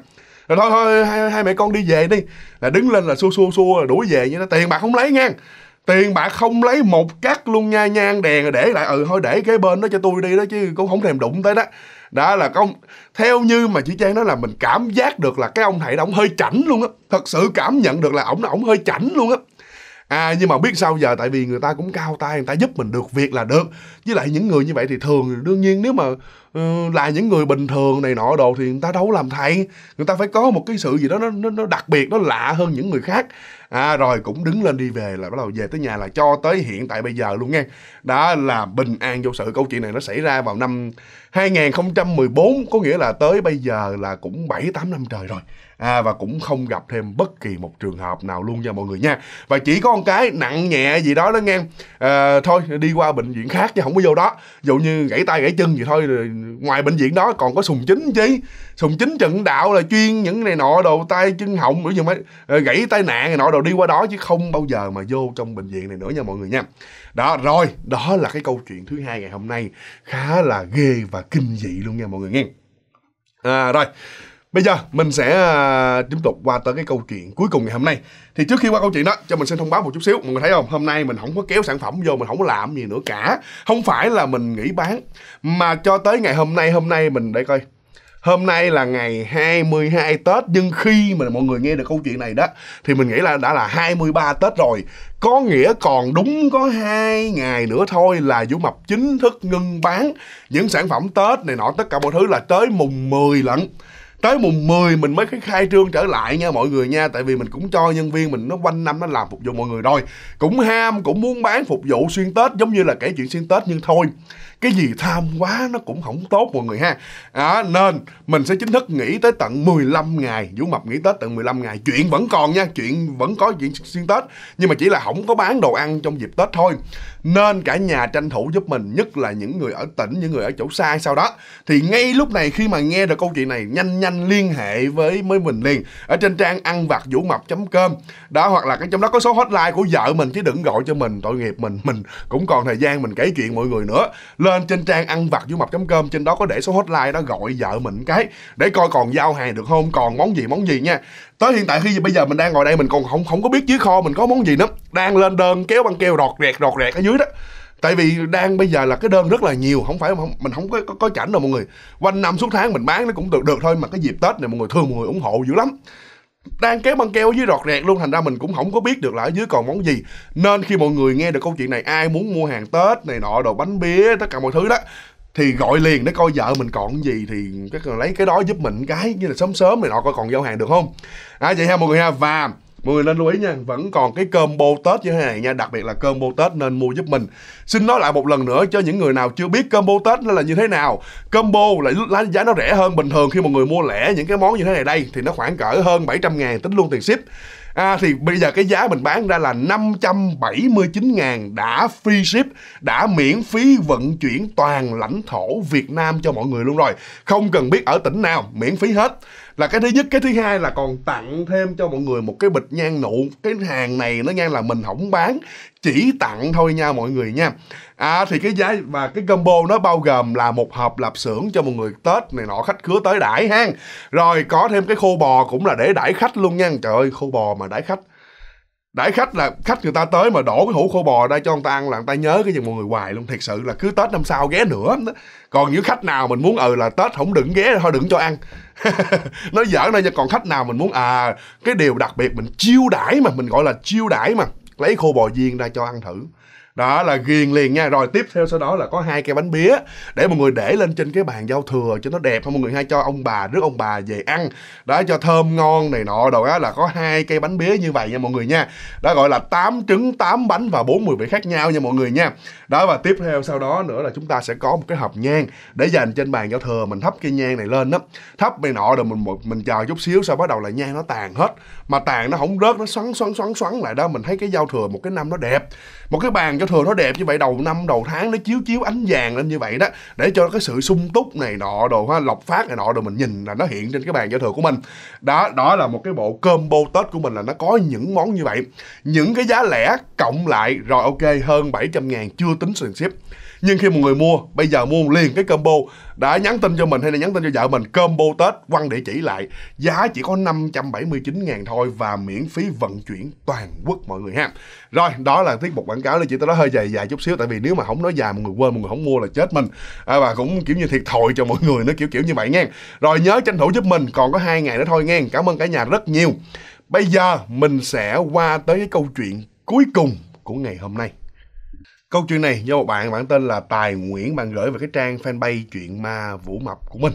S1: rồi thôi thôi hai, hai mẹ con đi về đi là đứng lên là xua xua xua là đuổi về như nó tiền bạc không lấy ngang tiền bạc không lấy một cắt luôn nha nhang đèn rồi để lại ừ thôi để cái bên đó cho tôi đi đó chứ cũng không thèm đụng tới đó đó là công theo như mà chị trang nói là mình cảm giác được là cái ông thầy đó ông hơi chảnh luôn á thật sự cảm nhận được là ổng là ổng hơi chảnh luôn á à nhưng mà biết sao giờ tại vì người ta cũng cao tay người ta giúp mình được việc là được với lại những người như vậy thì thường đương nhiên nếu mà uh, là những người bình thường này nọ đồ thì người ta đâu làm thầy người ta phải có một cái sự gì đó nó nó, nó đặc biệt nó lạ hơn những người khác à, rồi cũng đứng lên đi về là bắt đầu về tới nhà là cho tới hiện tại bây giờ luôn nghe đó là bình an vô sự câu chuyện này nó xảy ra vào năm 2014 có nghĩa là tới bây giờ là cũng 7 8 năm trời rồi. À và cũng không gặp thêm bất kỳ một trường hợp nào luôn nha mọi người nha. Và chỉ có một cái nặng nhẹ gì đó đó nghe. À, thôi đi qua bệnh viện khác chứ không có vô đó. Dụ như gãy tay gãy chân gì thôi ngoài bệnh viện đó còn có sùng chính chứ. Sùng chính trận đạo là chuyên những này nọ đồ tay chân họng nữa nhưng mà gãy tai nạn này nọ đồ đi qua đó chứ không bao giờ mà vô trong bệnh viện này nữa nha mọi người nha đó rồi đó là cái câu chuyện thứ hai ngày hôm nay khá là ghê và kinh dị luôn nha mọi người nghe à, rồi Bây giờ mình sẽ à, tiếp tục qua tới cái câu chuyện cuối cùng ngày hôm nay. Thì trước khi qua câu chuyện đó, cho mình xin thông báo một chút xíu. Mọi người thấy không? Hôm nay mình không có kéo sản phẩm vô, mình không có làm gì nữa cả. Không phải là mình nghỉ bán, mà cho tới ngày hôm nay, hôm nay mình để coi Hôm nay là ngày 22 Tết nhưng khi mà mọi người nghe được câu chuyện này đó thì mình nghĩ là đã là 23 Tết rồi. Có nghĩa còn đúng có hai ngày nữa thôi là Du Mập chính thức ngưng bán những sản phẩm Tết này nọ tất cả mọi thứ là tới mùng 10 lận tới mùng 10 mình mới khai trương trở lại nha mọi người nha tại vì mình cũng cho nhân viên mình nó quanh năm nó làm phục vụ mọi người rồi cũng ham cũng muốn bán phục vụ xuyên tết giống như là kể chuyện xuyên tết nhưng thôi cái gì tham quá nó cũng không tốt mọi người ha đó, nên mình sẽ chính thức nghỉ tới tận 15 ngày vũ mập nghỉ tết tận 15 ngày chuyện vẫn còn nha chuyện vẫn có chuyện xuyên tết nhưng mà chỉ là không có bán đồ ăn trong dịp tết thôi nên cả nhà tranh thủ giúp mình nhất là những người ở tỉnh những người ở chỗ xa sau đó thì ngay lúc này khi mà nghe được câu chuyện này nhanh nhanh liên hệ với mới mình liền ở trên trang ăn vặt vũ mập com đó hoặc là cái trong đó có số hotline của vợ mình chứ đừng gọi cho mình tội nghiệp mình mình cũng còn thời gian mình kể chuyện mọi người nữa lên lên trên trang ăn vặt du mập.com trên đó có để số hotline đó gọi vợ mình cái để coi còn giao hàng được không còn món gì món gì nha tới hiện tại khi bây giờ mình đang ngồi đây mình còn không không có biết dưới kho mình có món gì nữa đang lên đơn kéo băng keo rọt rẹt rọt rẹt ở dưới đó tại vì đang bây giờ là cái đơn rất là nhiều không phải không, mình không có, có có chảnh đâu mọi người quanh năm suốt tháng mình bán nó cũng được được thôi mà cái dịp tết này mọi người thương mọi người ủng hộ dữ lắm đang kéo băng keo dưới rọt rẹt luôn thành ra mình cũng không có biết được là ở dưới còn món gì nên khi mọi người nghe được câu chuyện này ai muốn mua hàng tết này nọ đồ bánh bía tất cả mọi thứ đó thì gọi liền để coi vợ mình còn gì thì các lấy cái đó giúp mình cái như là sớm sớm này nọ coi còn giao hàng được không à, vậy ha mọi người ha và mọi người nên lưu ý nha vẫn còn cái combo tết như thế này nha đặc biệt là combo tết nên mua giúp mình xin nói lại một lần nữa cho những người nào chưa biết combo tết nó là như thế nào combo là giá nó rẻ hơn bình thường khi mọi người mua lẻ những cái món như thế này đây thì nó khoảng cỡ hơn 700 ngàn tính luôn tiền ship à, thì bây giờ cái giá mình bán ra là 579 ngàn đã free ship đã miễn phí vận chuyển toàn lãnh thổ Việt Nam cho mọi người luôn rồi không cần biết ở tỉnh nào miễn phí hết là cái thứ nhất cái thứ hai là còn tặng thêm cho mọi người một cái bịch nhang nụ cái hàng này nó ngang là mình không bán chỉ tặng thôi nha mọi người nha à, thì cái giá và cái combo nó bao gồm là một hộp lạp xưởng cho một người tết này nọ khách khứa tới đãi hang, rồi có thêm cái khô bò cũng là để đãi khách luôn nha trời ơi khô bò mà đãi khách đãi khách là khách người ta tới mà đổ cái hũ khô bò ra cho người ta ăn là người ta nhớ cái gì mọi người hoài luôn Thật sự là cứ tết năm sau ghé nữa còn những khách nào mình muốn ừ là tết không đừng ghé thôi đừng cho ăn *laughs* nó giỡn ra còn khách nào mình muốn à cái điều đặc biệt mình chiêu đãi mà mình gọi là chiêu đãi mà lấy khô bò viên ra cho ăn thử đó là ghiền liền nha rồi tiếp theo sau đó là có hai cây bánh bía để mọi người để lên trên cái bàn giao thừa cho nó đẹp mọi người hay cho ông bà rước ông bà về ăn đó cho thơm ngon này nọ đồ á là có hai cây bánh bía như vậy nha mọi người nha đó gọi là tám trứng tám bánh và bốn mười vị khác nhau nha mọi người nha đó và tiếp theo sau đó nữa là chúng ta sẽ có một cái hộp nhang để dành trên bàn giao thừa mình thắp cây nhang này lên đó thắp này nọ rồi mình mình chờ chút xíu sau bắt đầu là nhang nó tàn hết mà tàn nó không rớt nó xoắn xoắn xoắn xoắn lại đó mình thấy cái giao thừa một cái năm nó đẹp một cái bàn cho thừa nó đẹp như vậy đầu năm đầu tháng nó chiếu chiếu ánh vàng lên như vậy đó để cho cái sự sung túc này nọ đồ ha lộc phát này nọ đồ mình nhìn là nó hiện trên cái bàn giao thừa của mình đó đó là một cái bộ combo tết của mình là nó có những món như vậy những cái giá lẻ cộng lại rồi ok hơn 700 ngàn chưa tính tiền ship nhưng khi một người mua bây giờ mua liền cái combo đã nhắn tin cho mình hay là nhắn tin cho vợ mình combo Tết quăng địa chỉ lại giá chỉ có 579 ngàn thôi và miễn phí vận chuyển toàn quốc mọi người ha rồi đó là tiết mục quảng cáo là chỉ tôi nói hơi dài dài chút xíu tại vì nếu mà không nói dài mọi người quên mọi người không mua là chết mình à, và cũng kiểu như thiệt thòi cho mọi người nó kiểu kiểu như vậy nha rồi nhớ tranh thủ giúp mình còn có hai ngày nữa thôi nha cảm ơn cả nhà rất nhiều bây giờ mình sẽ qua tới cái câu chuyện cuối cùng của ngày hôm nay Câu chuyện này do một bạn bạn tên là Tài Nguyễn bạn gửi về cái trang fanpage chuyện ma Vũ Mập của mình.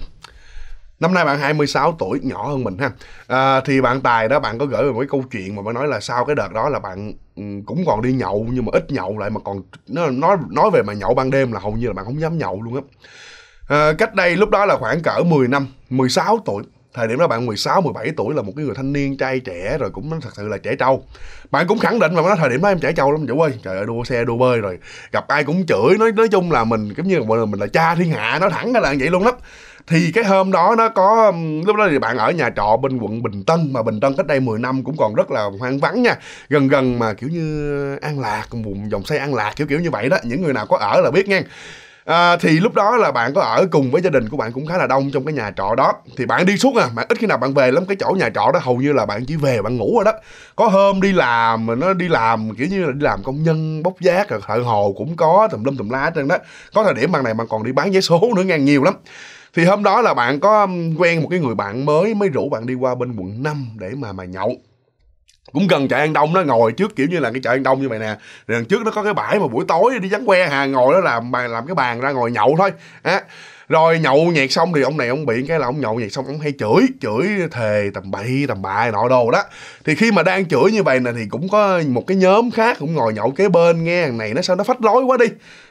S1: Năm nay bạn 26 tuổi, nhỏ hơn mình ha. À, thì bạn Tài đó bạn có gửi về một cái câu chuyện mà bạn nói là sau cái đợt đó là bạn ừ, cũng còn đi nhậu nhưng mà ít nhậu lại mà còn nó nói nói về mà nhậu ban đêm là hầu như là bạn không dám nhậu luôn á. À, cách đây lúc đó là khoảng cỡ 10 năm, 16 tuổi thời điểm đó bạn 16, 17 tuổi là một cái người thanh niên trai trẻ rồi cũng thật sự là trẻ trâu bạn cũng khẳng định mà nói thời điểm đó em trẻ trâu lắm chủ ơi trời ơi đua xe đua bơi rồi gặp ai cũng chửi nói nói chung là mình giống như mọi người mình là cha thiên hạ nó thẳng ra là vậy luôn đó thì cái hôm đó nó có lúc đó thì bạn ở nhà trọ bên quận Bình Tân mà Bình Tân cách đây 10 năm cũng còn rất là hoang vắng nha gần gần mà kiểu như An Lạc vùng dòng xe An Lạc kiểu kiểu như vậy đó những người nào có ở là biết nha à, thì lúc đó là bạn có ở cùng với gia đình của bạn cũng khá là đông trong cái nhà trọ đó thì bạn đi suốt à bạn ít khi nào bạn về lắm cái chỗ nhà trọ đó hầu như là bạn chỉ về bạn ngủ rồi đó có hôm đi làm mà nó đi làm kiểu như là đi làm công nhân bốc giác rồi thợ hồ cũng có tùm lum tùm lá trên đó có thời điểm bằng này bạn còn đi bán vé số nữa ngang nhiều lắm thì hôm đó là bạn có quen một cái người bạn mới mới rủ bạn đi qua bên quận 5 để mà mà nhậu cũng gần chợ An Đông đó ngồi trước kiểu như là cái chợ An Đông như vậy nè đằng trước nó có cái bãi mà buổi tối đi vắng que hà ngồi đó làm làm cái bàn ra ngồi nhậu thôi á à rồi nhậu nhẹt xong thì ông này ông bị cái là ông nhậu nhẹt xong ông hay chửi chửi thề tầm bậy tầm bạ nọ đồ đó thì khi mà đang chửi như vậy nè thì cũng có một cái nhóm khác cũng ngồi nhậu kế bên nghe thằng này nó sao nó phách lối quá đi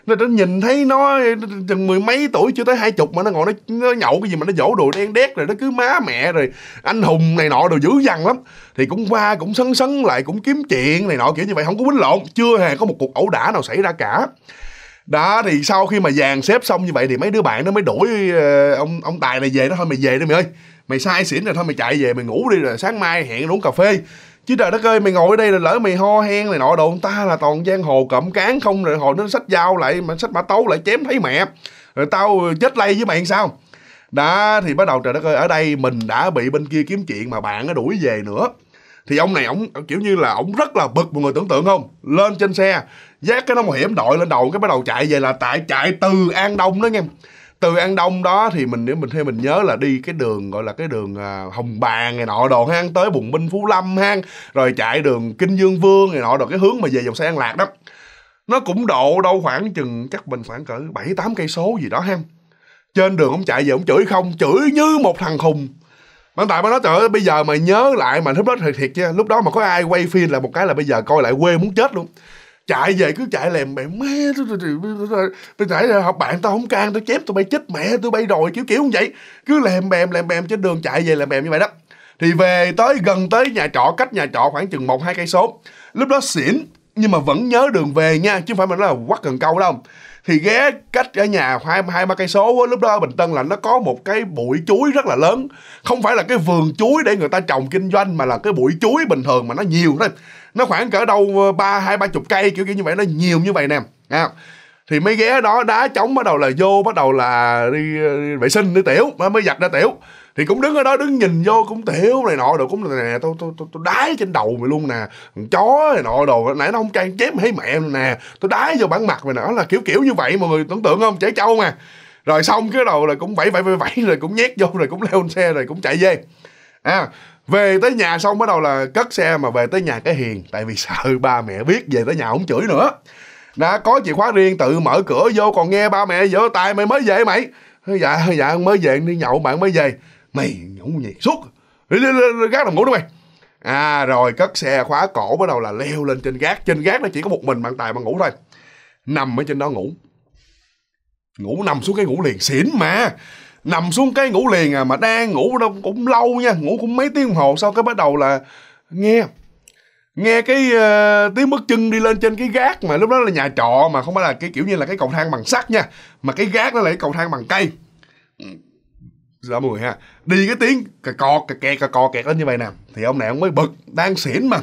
S1: nó đã nhìn thấy nó chừng mười mấy tuổi chưa tới hai chục mà nó ngồi nó, nó nhậu cái gì mà nó dỗ đồ đen đét rồi nó cứ má mẹ rồi anh hùng này nọ đồ dữ dằn lắm thì cũng qua cũng sấn sấn lại cũng kiếm chuyện này nọ kiểu như vậy không có quýnh lộn chưa hề có một cuộc ẩu đả nào xảy ra cả đó thì sau khi mà dàn xếp xong như vậy thì mấy đứa bạn nó mới đuổi ờ, ông ông tài này về nó thôi mày về đi mày ơi mày sai xỉn rồi thôi mày chạy về mày ngủ đi rồi sáng mai hẹn uống cà phê chứ trời đất ơi mày ngồi ở đây là lỡ mày ho hen này nọ đồ người ta là toàn giang hồ cẩm cán không rồi hồi nó sách dao lại mà sách mã tấu lại chém thấy mẹ rồi tao chết lây với mày sao đó thì bắt đầu trời đất ơi ở đây mình đã bị bên kia kiếm chuyện mà bạn nó đuổi về nữa thì ông này ông kiểu như là ông rất là bực mọi người tưởng tượng không lên trên xe giác cái nó mà hiểm đội lên đầu cái bắt đầu chạy về là tại chạy từ an đông đó nha từ an đông đó thì mình nếu mình theo mình nhớ là đi cái đường gọi là cái đường à, hồng bàng này nọ đồ hang tới bùng binh phú lâm hang rồi chạy đường kinh dương vương này nọ đồ cái hướng mà về dòng xe an lạc đó nó cũng độ đâu khoảng chừng chắc mình khoảng cỡ bảy tám cây số gì đó ha trên đường ông chạy về ông chửi không chửi như một thằng khùng bạn tại mà nói trời ơi bây giờ mà nhớ lại mà lúc đó thiệt thiệt chứ lúc đó mà có ai quay phim là một cái là bây giờ coi lại quê muốn chết luôn chạy về cứ chạy lèm mẹ mé tôi chạy ra học bạn tao không can tao chém tụi bay chết mẹ tụi bay rồi kiểu kiểu như vậy cứ lèm bèm lèm bèm trên đường chạy về lèm bèm như vậy đó thì về tới gần tới nhà trọ cách nhà trọ khoảng chừng một hai cây số lúc đó xỉn nhưng mà vẫn nhớ đường về nha chứ không phải mình nói là quắt gần câu đâu thì ghé cách ở nhà hai hai ba cây số lúc đó bình tân là nó có một cái bụi chuối rất là lớn không phải là cái vườn chuối để người ta trồng kinh doanh mà là cái bụi chuối bình thường mà nó nhiều thôi nó khoảng cỡ đâu ờ, ba hai ba chục cây kiểu kiểu như vậy nó nhiều như vậy nè à, thì mấy ghé đó đá trống bắt đầu là vô bắt đầu là đi, ờ, đi vệ sinh đi tiểu mới giặt ra tiểu thì cũng đứng ở đó đứng nhìn vô cũng tiểu này nọ đồ cũng nè tôi tôi tôi tôi đái trên đầu mày luôn nè chó này nọ đồ nãy nó không trang chém thấy mẹ nè tôi đái vô bản mặt mày nữa là kiểu kiểu như vậy mọi người tưởng tượng không chảy trâu mà rồi xong cái đầu là cũng vẫy vẫy vẫy vẫy rồi cũng nhét vô rồi cũng leo lên xe rồi cũng chạy về à về tới nhà xong bắt đầu là cất xe mà về tới nhà cái hiền tại vì sợ *laughs* ba mẹ biết về tới nhà không chửi nữa đã có chìa khóa riêng tự mở cửa vô còn nghe ba mẹ vỗ tay mày mới về mày dạ dạ mới về đi nhậu bạn mới về mày nhậu gì suốt gác đồng ngủ đó mày à rồi cất xe khóa cổ bắt đầu là leo lên trên gác trên gác nó chỉ có một mình bạn tài bạn ngủ thôi nằm ở trên đó ngủ ngủ nằm xuống cái ngủ liền xỉn mà nằm xuống cái ngủ liền à mà đang ngủ đâu cũng lâu nha ngủ cũng mấy tiếng đồng hồ sau cái bắt đầu là nghe nghe cái uh, tiếng bước chân đi lên trên cái gác mà lúc đó là nhà trọ mà không phải là cái kiểu như là cái cầu thang bằng sắt nha mà cái gác đó là cái cầu thang bằng cây dạ mọi người ha đi cái tiếng cà cò cà kẹt cà cò kẹt lên như vậy nè thì ông này ông mới bực đang xỉn mà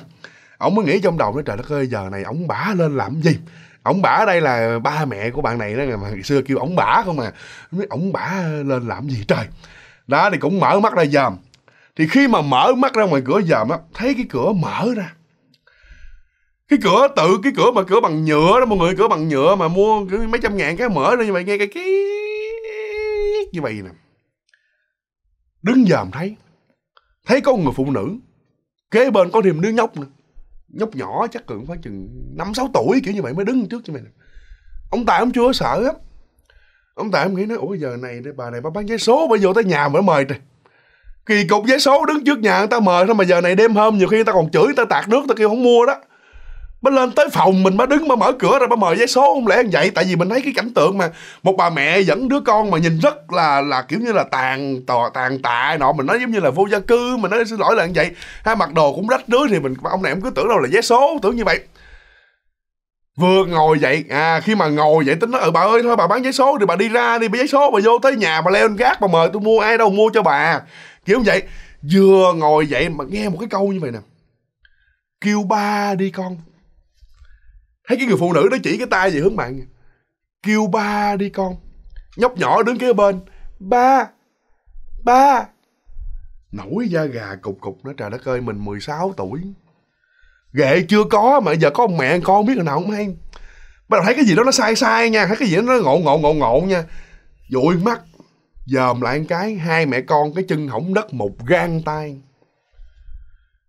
S1: ông mới nghĩ trong đầu nó trời đất ơi giờ này ông bả lên làm gì ổng bả ở đây là ba mẹ của bạn này đó mà ngày xưa kêu ổng bả không mà mấy ổng bả lên làm gì trời đó thì cũng mở mắt ra dòm thì khi mà mở mắt ra ngoài cửa dòm á thấy cái cửa mở ra cái cửa tự cái cửa mà cửa bằng nhựa đó mọi người cửa bằng nhựa mà mua mấy trăm ngàn cái mở ra như vậy nghe cái cái như vậy nè đứng dòm thấy thấy có một người phụ nữ kế bên có thêm đứa nhóc nữa nhóc nhỏ chắc cũng phải chừng năm sáu tuổi kiểu như vậy mới đứng trước cho mình ông tài ông chưa sợ lắm ông tài ông nghĩ nói ủa giờ này bà này bà bán vé số bây giờ tới nhà mới mời trời kỳ cục vé số đứng trước nhà người ta mời thôi mà giờ này đêm hôm nhiều khi người ta còn chửi người ta tạt nước người ta kêu không mua đó mới lên tới phòng mình mới đứng mới mở cửa ra mới mời giấy số không lẽ vậy tại vì mình thấy cái cảnh tượng mà một bà mẹ dẫn đứa con mà nhìn rất là là kiểu như là tàn tò tàn tạ nọ mình nói giống như là vô gia cư mình nói xin lỗi là như vậy ha mặc đồ cũng rách rưới thì mình ông này em cứ tưởng đâu là giấy số tưởng như vậy vừa ngồi dậy à khi mà ngồi dậy tính nói ừ bà ơi thôi bà bán giấy số thì bà đi ra đi bà giấy số bà vô tới nhà bà leo lên gác bà mời tôi mua ai đâu mua cho bà kiểu vậy vừa ngồi dậy mà nghe một cái câu như vậy nè kêu ba đi con thấy cái người phụ nữ đó chỉ cái tay về hướng bạn kêu ba đi con nhóc nhỏ đứng kế bên ba ba nổi da gà cục cục nó trời đất ơi mình 16 tuổi ghệ chưa có mà giờ có mẹ con biết là nào không hay bắt đầu thấy cái gì đó nó sai sai nha thấy cái gì đó nó ngộ ngộ ngộ ngộ nha dụi mắt dòm lại một cái hai mẹ con cái chân hỏng đất một gang tay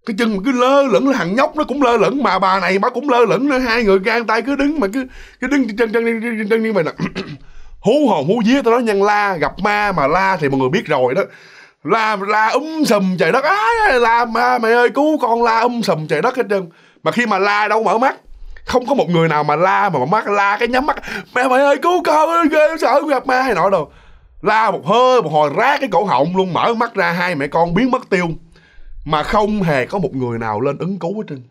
S1: cái chân mà cứ lơ lửng thằng nhóc nó cũng lơ lửng mà bà này bà cũng lơ lửng nữa hai người gan tay cứ đứng mà cứ cứ đứng chân chân chân chân chân như vậy nè *clears throat* hú hồn hú vía tao nói nhân la gặp ma mà la thì mọi người biết rồi đó la la um sùm trời đất á la ma mày ơi cứu con la um sùm trời đất hết trơn mà khi mà la đâu mở mắt không có một người nào mà la mà mở mắt la cái nhắm mắt mẹ mày ơi cứu con ghê sợ gặp ma hay nọ đâu la một hơi một hồi rác cái cổ họng luôn mở mắt ra hai mẹ con biến mất tiêu mà không hề có một người nào lên ứng cứu hết trơn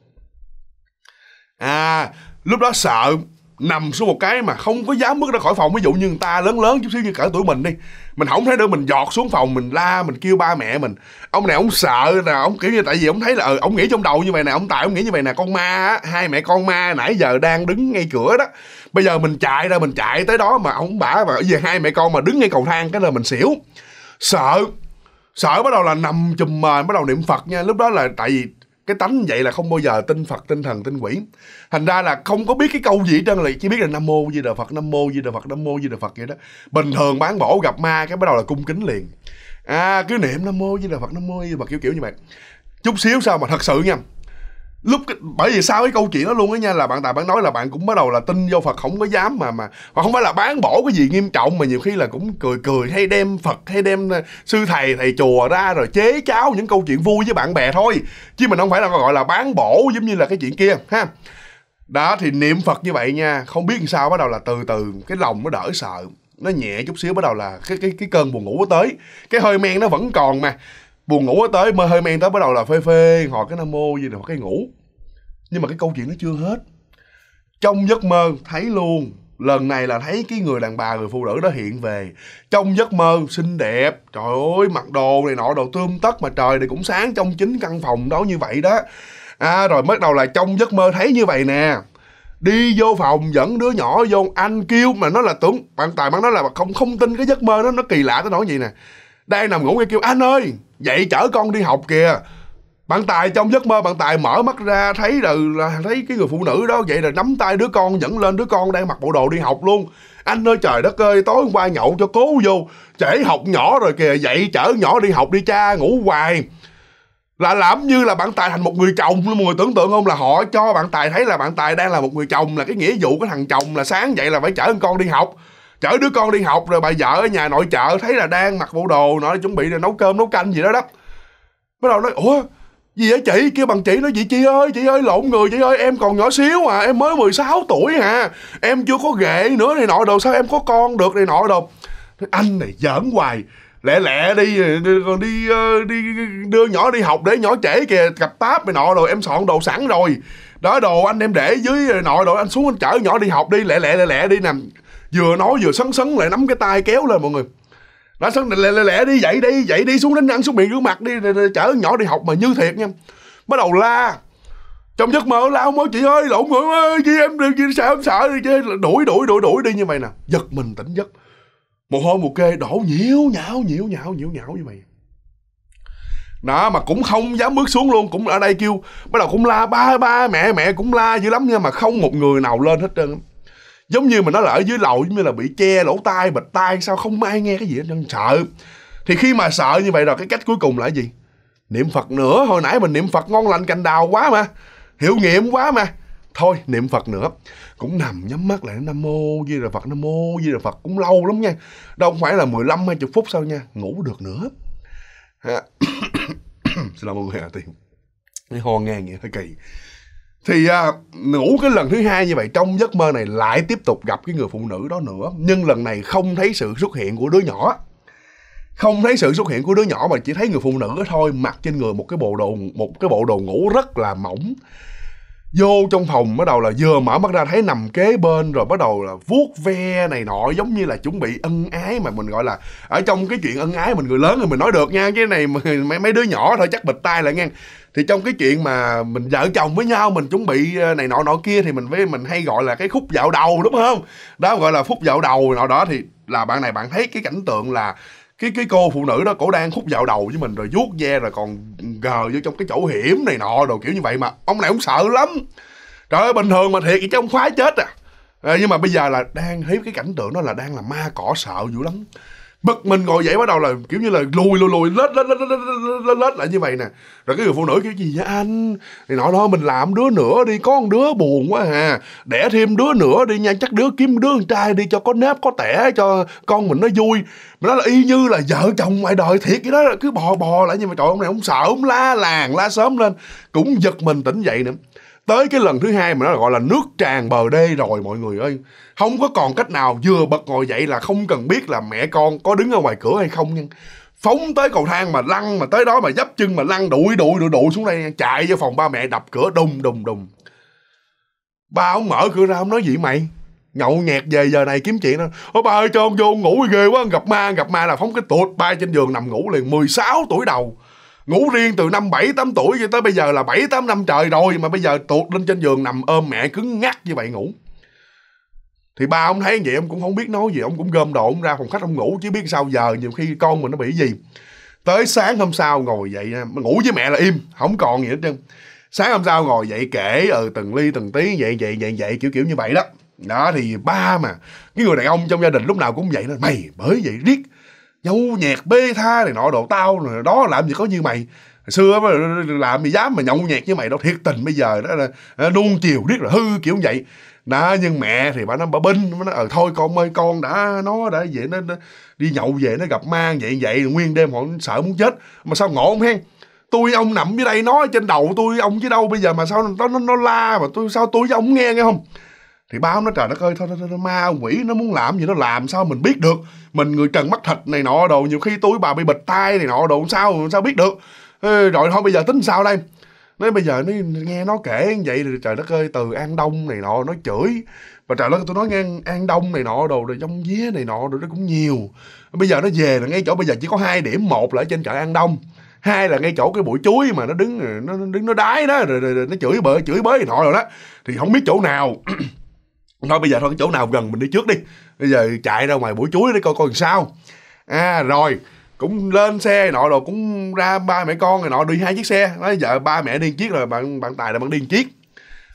S1: à lúc đó sợ nằm xuống một cái mà không có dám bước ra khỏi phòng ví dụ như người ta lớn lớn chút xíu như cỡ tuổi mình đi mình không thấy đâu mình giọt xuống phòng mình la mình kêu ba mẹ mình ông này ông sợ nè ông kiểu như tại vì ông thấy là ừ, ông nghĩ trong đầu như vậy nè ông tại ông nghĩ như vậy nè con ma á hai mẹ con ma nãy giờ đang đứng ngay cửa đó bây giờ mình chạy ra mình chạy tới đó mà ông bả và giờ hai mẹ con mà đứng ngay cầu thang cái là mình xỉu sợ sợ bắt đầu là nằm chùm mền bắt đầu niệm phật nha lúc đó là tại vì cái tánh vậy là không bao giờ tin phật tin thần tin quỷ thành ra là không có biết cái câu gì hết trơn là chỉ biết là nam mô di đà phật nam mô di đà phật nam mô di đà phật vậy đó bình thường bán bổ gặp ma cái bắt đầu là cung kính liền à cứ niệm nam mô di đà phật nam mô di đà phật kiểu kiểu như vậy chút xíu sao mà thật sự nha lúc cái, bởi vì sao cái câu chuyện đó luôn á nha là bạn tài bạn nói là bạn cũng bắt đầu là tin vô phật không có dám mà mà và không phải là bán bỏ cái gì nghiêm trọng mà nhiều khi là cũng cười cười hay đem phật hay đem ờ, sư thầy thầy chùa ra rồi chế cháo những câu chuyện vui với bạn bè thôi chứ mình không phải là gọi là bán bỏ giống như là cái chuyện kia ha đó thì niệm phật như vậy nha không biết làm sao bắt đầu là từ từ cái lòng nó đỡ sợ nó nhẹ chút xíu bắt đầu là cái cái cái cơn buồn ngủ nó tới cái hơi men nó vẫn còn mà buồn ngủ tới mơ hơi men tới bắt đầu là phê phê họ cái nam mô gì rồi cái ngủ nhưng mà cái câu chuyện nó chưa hết trong giấc mơ thấy luôn lần này là thấy cái người đàn bà người phụ nữ đó hiện về trong giấc mơ xinh đẹp trời ơi mặc đồ này nọ đồ tươm tất mà trời thì cũng sáng trong chính căn phòng đó như vậy đó à rồi bắt đầu là trong giấc mơ thấy như vậy nè đi vô phòng dẫn đứa nhỏ vô anh kêu mà nó là tưởng bạn tài bạn nói là không không tin cái giấc mơ đó nó kỳ lạ tới nỗi vậy nè đang nằm ngủ nghe kêu anh ơi dậy chở con đi học kìa bạn tài trong giấc mơ bạn tài mở mắt ra thấy là, là thấy cái người phụ nữ đó vậy là nắm tay đứa con dẫn lên đứa con đang mặc bộ đồ đi học luôn anh ơi trời đất ơi tối hôm qua nhậu cho cố vô trễ học nhỏ rồi kìa dậy chở nhỏ đi học đi cha ngủ hoài là làm như là bạn tài thành một người chồng luôn mọi người tưởng tượng không là họ cho bạn tài thấy là bạn tài đang là một người chồng là cái nghĩa vụ của thằng chồng là sáng dậy là phải chở con đi học chở đứa con đi học rồi bà vợ ở nhà nội trợ thấy là đang mặc bộ đồ nó chuẩn bị là nấu cơm nấu canh gì đó đó bắt đầu nói ủa gì vậy chị kêu bằng chị nói vậy chị ơi chị ơi lộn người chị ơi em còn nhỏ xíu à em mới 16 tuổi à em chưa có ghệ nữa này nọ đồ sao em có con được này nọ đồ anh này giỡn hoài lẹ lẹ đi còn đi, đi ờ, đi đưa nhỏ đi học để nhỏ trễ kìa cặp táp này nọ rồi em soạn đồ sẵn rồi đó đồ anh em để dưới nọ đồ anh xuống anh chở nhỏ đi học đi lẹ lẹ lẹ lẹ đi nè vừa nói vừa sấn sấn lại nắm cái tay kéo lên mọi người nó sấn lẹ, lẹ lẹ đi dậy đi dậy đi xuống đánh ăn xuống miệng rửa mặt đi chở nhỏ đi học mà như thiệt nha bắt đầu la trong giấc mơ la ông ơi chị ơi lộn người ơi chị em đừng chị sợ em sợ đi đuổi đuổi đuổi đuổi đi như mày nè giật mình tỉnh giấc một hôi một kê đổ nhiễu nhão nhiễu nhão nhiễu nhão như mày đó mà cũng không dám bước xuống luôn cũng ở đây kêu bắt đầu cũng la ba ba mẹ mẹ cũng la dữ lắm nha mà không một người nào lên hết trơn giống như mình nói là ở dưới lầu giống như là bị che lỗ tai bịch tai sao không ai nghe cái gì hết sợ thì khi mà sợ như vậy rồi cái cách cuối cùng là gì niệm phật nữa hồi nãy mình niệm phật ngon lành cành đào quá mà hiệu nghiệm quá mà thôi niệm phật nữa cũng nằm nhắm mắt lại nam mô di đà phật nam mô di đà phật cũng lâu lắm nha đâu phải là 15 20 phút sau nha ngủ được nữa *coughs* xin lỗi mọi người à, tiền ho ngang vậy hơi kỳ thì à, ngủ cái lần thứ hai như vậy trong giấc mơ này lại tiếp tục gặp cái người phụ nữ đó nữa nhưng lần này không thấy sự xuất hiện của đứa nhỏ không thấy sự xuất hiện của đứa nhỏ mà chỉ thấy người phụ nữ thôi mặc trên người một cái bộ đồ một cái bộ đồ ngủ rất là mỏng vô trong phòng bắt đầu là vừa mở mắt ra thấy nằm kế bên rồi bắt đầu là vuốt ve này nọ giống như là chuẩn bị ân ái mà mình gọi là ở trong cái chuyện ân ái mình người lớn thì mình nói được nha cái này *laughs* mấy mấy đứa nhỏ thôi chắc bịch tay lại nghe thì trong cái chuyện mà mình vợ chồng với nhau mình chuẩn bị ờ, này nọ nọ kia thì mình với mình hay gọi là cái khúc dạo đầu đúng không đó gọi là phút dạo đầu nọ đó thì là bạn này bạn thấy cái cảnh tượng là cái cái cô phụ nữ đó cổ đang khúc dạo đầu với mình rồi vuốt ve rồi còn gờ vô trong cái chỗ hiểm này nọ đồ kiểu như vậy mà ông này cũng sợ lắm trời ơi bình thường mà thiệt chứ ông khoái chết à. à nhưng mà bây giờ là đang thấy cái cảnh tượng đó là đang là ma cỏ sợ dữ lắm bực mình ngồi dậy bắt đầu là kiểu như là lùi lùi lùi lết lết lết lết lết, lết, lại như vậy nè rồi cái người phụ nữ kiểu gì vậy anh thì nói đó mình làm đứa nữa đi có một đứa buồn quá hà đẻ thêm đứa nữa đi nha chắc đứa kiếm đứa con trai đi cho có nếp có tẻ cho con mình nó vui mình nói là y như là vợ chồng ngoài đời thiệt cái đó cứ bò bò lại như vậy trời ông này ông sợ ông la làng la sớm lên cũng giật mình tỉnh dậy nữa tới cái lần thứ hai mà nó gọi là nước tràn bờ đê rồi mọi người ơi không có còn cách nào vừa bật ngồi dậy là không cần biết là mẹ con có đứng ở ngoài cửa hay không nhưng phóng tới cầu thang mà lăn mà tới đó mà dấp chân mà lăn đuổi đuổi đuổi đuổi xuống đây chạy vô phòng ba mẹ đập cửa đùng đùng đùng ba ông mở cửa ra ông nói gì mày nhậu nhẹt về giờ này kiếm chuyện đó ô ba ơi cho ông vô ngủ ghê quá gặp ma gặp ma là phóng cái tuột ba trên giường nằm ngủ liền 16 tuổi đầu ngủ riêng từ năm bảy tám tuổi cho tới bây giờ là bảy tám năm trời rồi mà bây giờ tuột lên trên giường nằm ôm mẹ cứng ngắc như vậy ngủ thì ba ông thấy vậy ông cũng không biết nói gì ông cũng gom đồ ông ra phòng khách ông ngủ chứ biết sao giờ nhiều khi con mình nó bị gì tới sáng hôm sau ngồi dậy à, ngủ với mẹ là im không còn gì hết trơn sáng hôm sau ngồi dậy kể ừ từng ly từng tí vậy vậy vậy vậy kiểu kiểu như vậy đó đó thì ba mà cái người đàn ông trong gia đình lúc nào cũng vậy đó mày bởi vậy riết dâu nhạc bê tha này nọ đồ tao rồi đó làm gì có như mày Hồi xưa làm gì dám mà nhậu nhẹt như mày đâu thiệt tình bây giờ đó là ờ, nuông chiều riết là hư kiểu vậy đó nhưng mẹ thì bà nó bà binh nó ờ thôi con ơi con đã nó đã vậy nó, nó đi nhậu về nó gặp mang vậy vậy nguyên đêm họ sợ muốn chết mà sao ngộ không hen tôi ông nằm dưới đây nói trên đầu tôi ông chứ đâu bây giờ mà sao nó nó, nó la mà tôi sao tôi với ông nghe nghe không thì báo nó trời đất ơi thôi, thôi, thôi, thôi ma quỷ nó muốn làm gì nó làm sao mình biết được mình người trần mắt thịt này nọ đồ nhiều khi túi bà bị bịch tay này nọ đồ sao sao biết được Ê, rồi thôi bây giờ tính sao đây nói bây giờ nó nghe nó kể như vậy thì trời đất ơi từ an đông này nọ nó chửi và trời đất tôi nói nghe an đông này nọ đồ rồi trong vía này nọ rồi nó cũng nhiều bây giờ nó về là ngay chỗ bây giờ chỉ có hai điểm một là ở trên chợ an đông hai là ngay chỗ cái bụi chuối mà nó đứng nó, nó đứng nó đái đó rồi, rồi, rồi nó chửi bới chửi bới này nọ rồi đó thì không biết chỗ nào *clears throat* thôi bây giờ thôi cái chỗ nào gần mình đi trước đi bây giờ chạy ra ngoài buổi chuối để coi coi làm sao à rồi cũng lên xe nọ rồi cũng ra ba mẹ con này nọ đi hai chiếc xe nói vợ ba mẹ đi chiếc rồi bạn bạn tài là bạn đi chiếc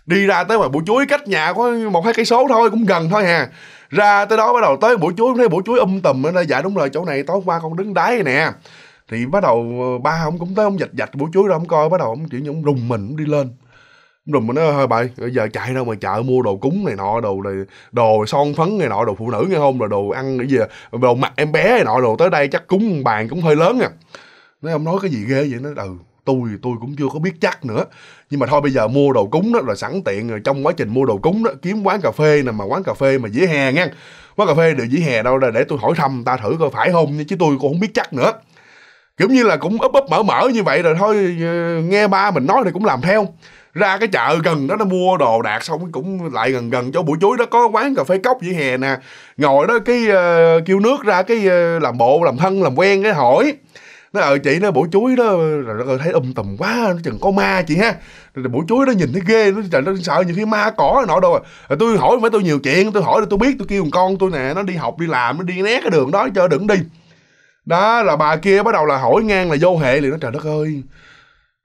S1: đi ra tới ngoài buổi chuối cách nhà có một hai cây số thôi cũng gần thôi hà ra tới đó bắt đầu tới buổi chuối thấy buổi chuối um tùm nên dạ đúng rồi chỗ này tối qua con đứng đáy nè thì bắt đầu ba ông cũng tới ông dạch dạch buổi chuối rồi ông coi bắt đầu ông kiểu như ông rùng mình ông đi lên rồi mình nói thôi bậy bây giờ chạy đâu mà chợ mua đồ cúng này nọ đồ này đồ son phấn này nọ đồ phụ nữ nghe không rồi đồ ăn cái gì à? đồ mặc em bé này nọ đồ tới đây chắc cúng bàn cũng hơi lớn nè à. nói ông nói cái gì ghê vậy nó ừ tôi tôi cũng chưa có biết chắc nữa nhưng mà thôi bây giờ mua đồ cúng đó là sẵn tiện rồi trong quá trình mua đồ cúng đó kiếm quán cà phê nè mà quán cà phê mà dĩa hè nha quán cà phê được dĩa hè đâu là để tôi hỏi thăm ta thử coi phải không chứ tôi cũng không biết chắc nữa kiểu như là cũng ấp ấp mở mở như vậy rồi thôi ờ, nghe ba mình nói thì cũng làm theo ra cái chợ gần đó nó mua đồ đạc xong cũng lại gần gần chỗ buổi chuối đó có quán cà phê cốc dưới hè nè ngồi đó cái uh, kêu nước ra cái uh, làm bộ làm thân làm quen cái hỏi nó ờ chị nó buổi chuối đó rồi nó thấy âm um tùm quá nó chừng có ma chị ha rồi buổi chuối nó nhìn thấy ghê nó trời nó sợ nhiều khi ma cỏ nọ đâu rồi tôi hỏi phải tôi nhiều chuyện tôi hỏi là tôi biết tôi kêu con tôi nè nó đi học đi làm nó đi né cái đường đó cho đừng đi đó là bà kia bắt đầu là hỏi ngang là vô hệ liền nó trời đất ơi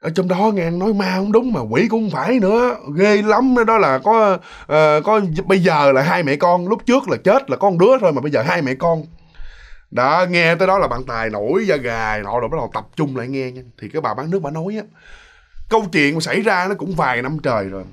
S1: ở trong đó nghe nói ma không đúng mà quỷ cũng không phải nữa ghê lắm đó là có uh, có bây giờ là hai mẹ con lúc trước là chết là con đứa thôi mà bây giờ hai mẹ con đã nghe tới đó là bạn tài nổi da gà nọ rồi bắt đầu tập trung lại nghe nha thì cái bà bán nước bà nói á câu chuyện xảy ra nó cũng vài năm trời rồi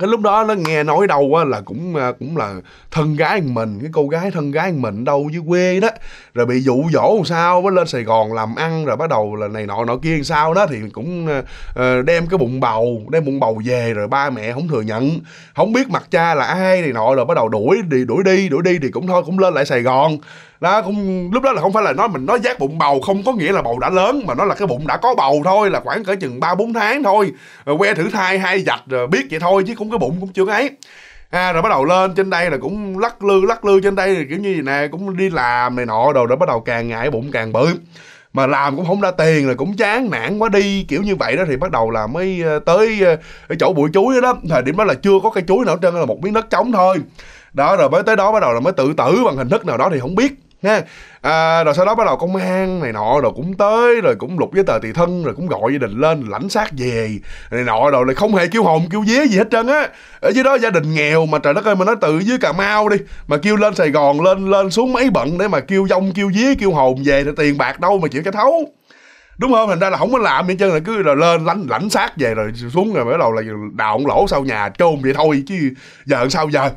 S1: cái lúc đó nó nghe nói đâu á là cũng à, cũng là thân gái mình cái cô gái thân gái mình đâu dưới quê đó rồi bị dụ dỗ làm sao mới lên sài gòn làm ăn rồi bắt đầu là này nọ nọ kia làm sao đó thì cũng à, à, đem cái bụng bầu đem bụng bầu về rồi ba mẹ không thừa nhận không biết mặt cha là ai này nọ rồi bắt đầu đuổi đi đuổi đi đuổi đi thì cũng thôi cũng lên lại sài gòn đó cũng lúc đó là không phải là nói mình nói giác bụng bầu không có nghĩa là bầu đã lớn mà nó là cái bụng đã có bầu thôi là khoảng cỡ chừng ba bốn tháng thôi rồi que thử thai hai dạch rồi biết vậy thôi chứ cũng cái bụng cũng chưa ấy à, rồi bắt đầu lên trên đây là cũng lắc lư lắc lư trên đây kiểu như vậy nè cũng đi làm này nọ đồ rồi bắt đầu càng ngày bụng càng bự mà làm cũng không ra tiền rồi cũng chán nản quá đi kiểu như vậy đó thì bắt đầu là mới ờ, tới cái ờ, chỗ bụi chuối đó thời điểm đó là chưa có cây chuối nào hết trơn là một miếng đất trống thôi đó rồi mới tới đó bắt đầu là mới tự tử bằng hình thức nào đó thì không biết ha à, rồi sau đó bắt đầu công an này nọ rồi cũng tới rồi cũng lục giấy tờ tùy thân rồi cũng gọi gia đình lên lãnh xác về này nọ rồi lại không hề kêu hồn kêu vía gì hết trơn á ở dưới đó gia đình nghèo mà trời đất ơi mà nó tự dưới cà mau đi mà kêu lên sài gòn lên lên xuống mấy bận để mà kêu dông kêu vía kêu hồn về thì tiền bạc đâu mà chịu cái thấu đúng không thành ra là không có làm hết trơn là cứ là lên lãnh lãnh xác về rồi xuống rồi bắt đầu là đào lỗ sau nhà chôn vậy thôi chứ giờ sao giờ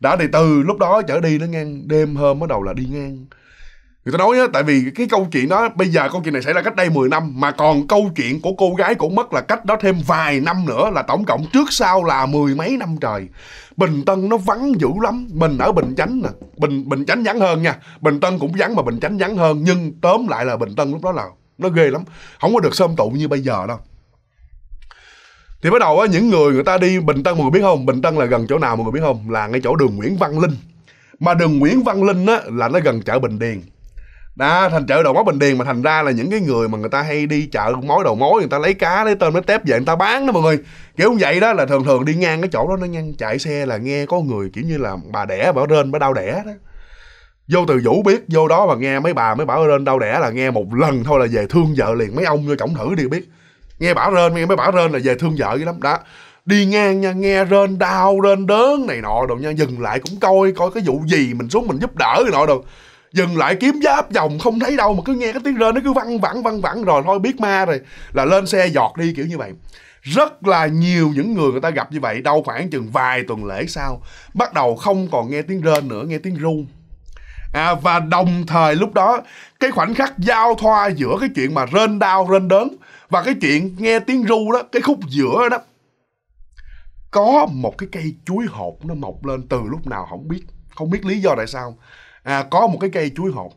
S1: đó thì từ lúc đó trở đi nó ngang đêm hôm bắt đầu là đi ngang người ta nói á tại vì cái câu chuyện đó bây giờ câu chuyện này xảy ra cách đây 10 năm mà còn câu chuyện của cô gái cũng mất là cách đó thêm vài năm nữa là tổng cộng trước sau là mười mấy năm trời bình tân nó vắng dữ lắm mình ở bình chánh nè bình bình chánh vắng hơn nha bình tân cũng vắng mà bình chánh vắng hơn nhưng tóm lại là bình tân lúc đó là nó ghê lắm không có được sơm tụ như bây giờ đâu thì bắt đầu á những người người ta đi bình tân mọi người biết không bình tân là gần chỗ nào mọi người biết không là ngay chỗ đường nguyễn văn linh mà đường nguyễn văn linh á là nó gần chợ bình điền đó thành chợ đầu mối bình điền mà thành ra là những cái người mà người ta hay đi chợ mối đầu mối người ta lấy cá lấy tôm lấy tép về người ta bán đó mọi người kiểu như vậy đó là thường thường đi ngang cái chỗ đó nó ngang chạy xe là nghe có người kiểu như là bà đẻ bà rên bà đau đẻ đó vô từ vũ biết vô đó mà nghe mấy bà mấy bảo rên đau đẻ là nghe một lần thôi là về thương vợ liền mấy ông vô cổng thử đi biết nghe bảo rên nghe mới bảo rên là về thương vợ dữ lắm đó đi ngang nha nghe rên đau rên đớn này nọ đồ nha dừng lại cũng coi coi cái vụ gì mình xuống mình giúp đỡ này nọ đồ dừng lại kiếm giáp vòng không thấy đâu mà cứ nghe cái tiếng rên nó cứ văng vẳng văng vẳng rồi thôi biết ma rồi là lên xe giọt đi kiểu như vậy rất là nhiều những người người ta gặp như vậy đâu khoảng chừng vài tuần lễ sau bắt đầu không còn nghe tiếng rên nữa nghe tiếng ru à, và đồng thời lúc đó cái khoảnh khắc giao thoa giữa cái chuyện mà rên đau rên đớn và cái chuyện nghe tiếng ru đó cái khúc giữa đó có một cái cây chuối hột nó mọc lên từ lúc nào không biết không biết lý do tại sao à, có một cái cây chuối hột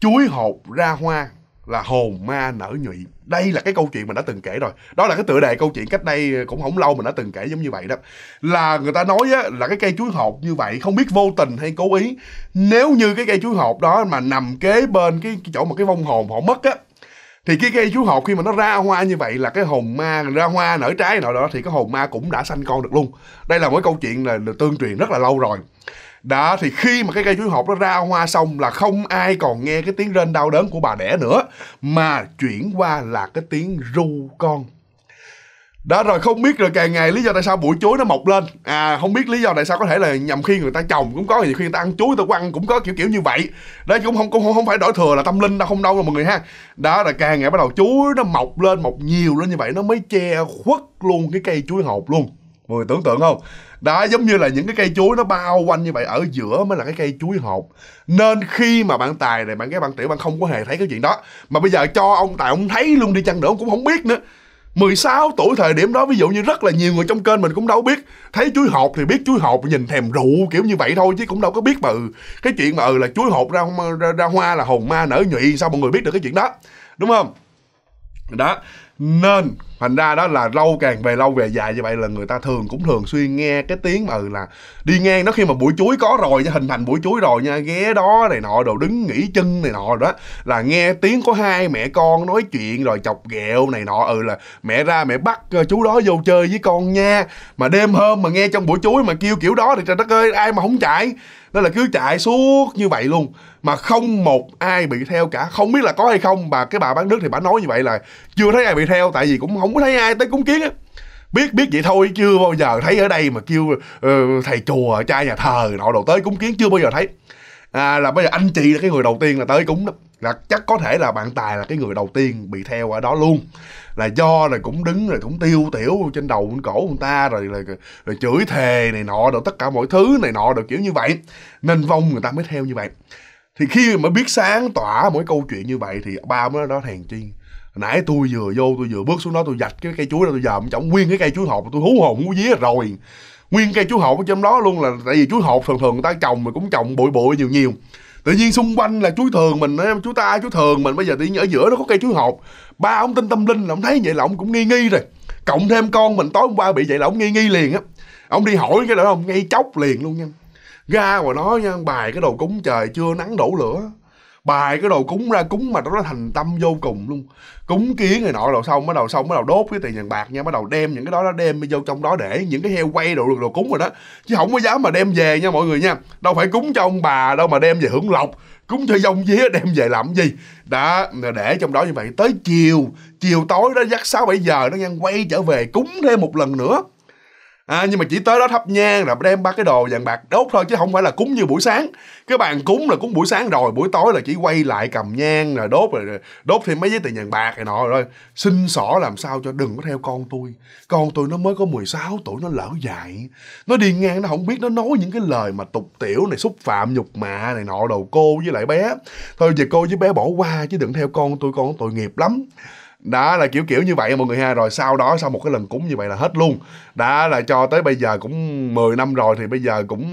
S1: chuối hột ra hoa là hồn ma nở nhụy đây là cái câu chuyện mình đã từng kể rồi đó là cái tựa đề câu chuyện cách đây cũng không lâu mình đã từng kể giống như vậy đó là người ta nói á, là cái cây chuối hột như vậy không biết vô tình hay cố ý nếu như cái cây chuối hột đó mà nằm kế bên cái chỗ mà cái vong hồn họ mất á thì cái cây chú hột khi mà nó ra hoa như vậy là cái hồn ma ra hoa nở trái nào đó thì cái hồn ma cũng đã sanh con được luôn đây là một câu chuyện là được tương truyền rất là lâu rồi đó thì khi mà cái cây chuối hột nó ra hoa xong là không ai còn nghe cái tiếng rên đau đớn của bà đẻ nữa mà chuyển qua là cái tiếng ru con đó rồi không biết rồi càng ngày lý do tại sao buổi chuối nó mọc lên à không biết lý do tại sao có thể là nhầm khi người ta trồng cũng có nhiều khi người ta ăn chuối tôi quăng cũng có kiểu kiểu như vậy đó cũng không cũng không phải đổi thừa là tâm linh đâu không đâu rồi mọi người ha đó là càng ngày bắt đầu chuối nó mọc lên mọc nhiều lên như vậy nó mới che khuất luôn cái cây chuối hột luôn mọi người tưởng tượng không đó giống như là những cái cây chuối nó bao quanh như vậy ở giữa mới là cái cây chuối hột nên khi mà bạn tài này bạn cái bạn tiểu bạn không có hề thấy cái chuyện đó mà bây giờ cho ông tài ông thấy luôn đi chăng nữa ông cũng không biết nữa 16 tuổi thời điểm đó ví dụ như rất là nhiều người trong kênh mình cũng đâu biết thấy chuối hột thì biết chuối hột nhìn thèm rượu kiểu như vậy thôi chứ cũng đâu có biết mà ừ cái chuyện mà ừ là chuối hột ra ra, ra hoa là hồn ma nở nhụy sao mọi người biết được cái chuyện đó đúng không đó nên thành ra đó là lâu càng về lâu về dài như vậy là người ta thường cũng thường xuyên nghe cái tiếng mà là đi ngang nó khi mà buổi chuối có rồi nha hình thành buổi chuối rồi nha ghé đó này nọ đồ đứng nghỉ chân này nọ đó là nghe tiếng có hai mẹ con nói chuyện rồi chọc ghẹo này nọ ừ là mẹ ra mẹ bắt ờ, chú đó vô chơi với con nha mà đêm hôm mà nghe trong buổi chuối mà kêu kiểu đó thì trời đất ơi ai mà không chạy đó là cứ chạy suốt như vậy luôn mà không một ai bị theo cả không biết là có hay không bà cái bà bán nước thì bà nói như vậy là chưa thấy ai bị theo tại vì cũng không có thấy ai tới cúng kiến á biết biết vậy thôi chưa bao giờ thấy ở đây mà kêu uh, thầy chùa cha nhà thờ nọ đồ tới cúng kiến chưa bao giờ thấy à, là bây giờ anh chị là cái người đầu tiên là tới cúng đó là chắc có thể là bạn tài là cái người đầu tiên bị theo ở đó luôn là do là cũng đứng rồi cũng tiêu tiểu trên đầu trên cổ người ta rồi, rồi rồi chửi thề này nọ được tất cả mọi thứ này nọ được kiểu như vậy nên vong người ta mới theo như vậy thì khi mà biết sáng tỏa mỗi câu chuyện như vậy thì ba mới đó thèn chi nãy tôi vừa vô tôi vừa bước xuống đó tôi dạch cái cây chuối ra tôi dòm trọng nguyên cái cây chuối hộp tôi hú hồn hú vía rồi nguyên cây chuối hộp ở trong đó luôn là tại vì chuối hộp thường thường người ta trồng mà cũng trồng bụi bụi nhiều nhiều tự nhiên xung quanh là chuối thường mình chú ta chú thường mình bây giờ tự nhiên ở giữa nó có cây chuối hộp ba ông tin tâm linh là ông thấy vậy là ông cũng nghi nghi rồi cộng thêm con mình tối hôm qua bị vậy là ông nghi nghi liền á ông đi hỏi cái đó ông ngay chốc liền luôn nha ra ngoài nói nha bài cái đồ cúng trời chưa nắng đổ lửa bài cái đồ cúng ra cúng mà nó thành tâm vô cùng luôn cúng kiến này nọ đầu xong bắt đầu xong bắt đầu đốt cái tiền vàng bạc nha bắt đầu đem những cái đó nó đem vô trong đó để những cái heo quay đồ đồ cúng rồi đó chứ không có dám mà đem về nha mọi người nha đâu phải cúng cho ông bà đâu mà đem về hưởng lộc cúng cho dông vía *laughs* đem về làm gì đó để trong đó như vậy tới chiều chiều tối đó dắt sáu bảy giờ nó ngang quay trở về cúng thêm một lần nữa à, nhưng mà chỉ tới đó thắp nhang rồi đem ba cái đồ vàng bạc đốt thôi chứ không phải là cúng như buổi sáng cái bàn cúng là cúng buổi sáng rồi buổi tối là chỉ quay lại cầm nhang rồi đốt rồi đốt thêm mấy giấy tiền vàng bạc này nọ rồi xin xỏ làm sao cho đừng có theo con tôi con tôi nó mới có 16 tuổi nó lỡ dạy, nó đi ngang nó không biết nó nói những cái lời mà tục tiểu này xúc phạm nhục mạ này nọ đầu cô với lại bé thôi về cô với bé bỏ qua chứ đừng theo con tôi con tội nghiệp lắm đó là kiểu kiểu như vậy mọi người ha rồi sau đó sau một cái lần cúng như vậy là hết luôn đã là cho tới bây giờ cũng 10 năm rồi thì bây giờ cũng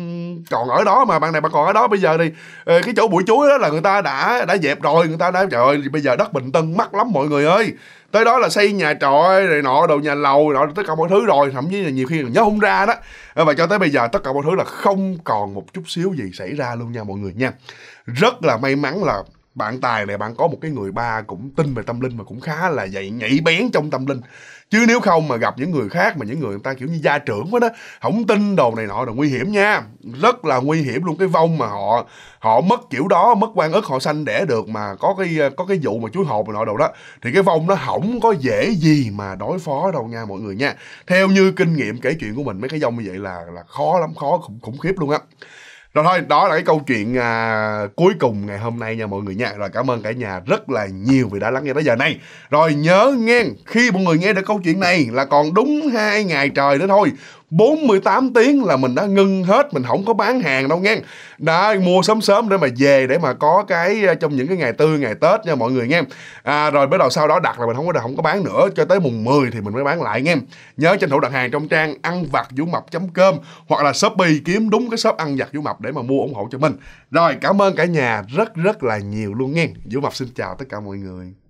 S1: còn ở đó mà bạn này bạn còn ở đó bây giờ thì cái chỗ bụi chuối đó là người ta đã đã dẹp rồi người ta đã trời ơi bây giờ đất bình tân mắc lắm mọi người ơi tới đó là xây nhà trọ rồi nọ đồ nhà lầu rồi nọ tất cả mọi thứ rồi thậm chí là nhiều khi nhớ không ra đó và cho tới bây giờ tất cả mọi thứ là không còn một chút xíu gì xảy ra luôn nha mọi người nha rất là may mắn là bạn tài này bạn có một cái người ba cũng tin về tâm linh mà cũng khá là dạy nhảy bén trong tâm linh chứ nếu không mà gặp những người khác mà những người người ta kiểu như gia trưởng quá đó không tin đồ này nọ là nguy hiểm nha rất là nguy hiểm luôn cái vong mà họ họ mất kiểu đó mất quan ức họ sanh đẻ được mà có cái có cái vụ mà chuối hột mà nọ đồ đó thì cái vong nó không có dễ gì mà đối phó đâu nha mọi người nha theo như kinh nghiệm kể chuyện của mình mấy cái vong như vậy là là khó lắm khó khủng, khủng khiếp luôn á rồi thôi đó là cái câu chuyện à, cuối cùng ngày hôm nay nha mọi người nha rồi cảm ơn cả nhà rất là nhiều vì đã lắng nghe tới giờ này rồi nhớ nghe khi mọi người nghe được câu chuyện này là còn đúng hai ngày trời nữa thôi 48 tiếng là mình đã ngưng hết mình không có bán hàng đâu nghe đã mua sớm sớm để mà về để mà có cái ờ, trong những cái ngày tư ngày tết nha mọi người nghe à, rồi bắt đầu sau đó đặt là mình không có không có bán nữa cho tới mùng 10 thì mình mới bán lại nghe nhớ tranh thủ đặt hàng trong trang ăn vặt vũ mập com hoặc là shopee kiếm đúng cái shop ăn vặt vũ mập để mà mua ủng hộ cho mình rồi cảm ơn cả nhà rất rất là nhiều luôn nghe vũ mập xin chào tất cả mọi người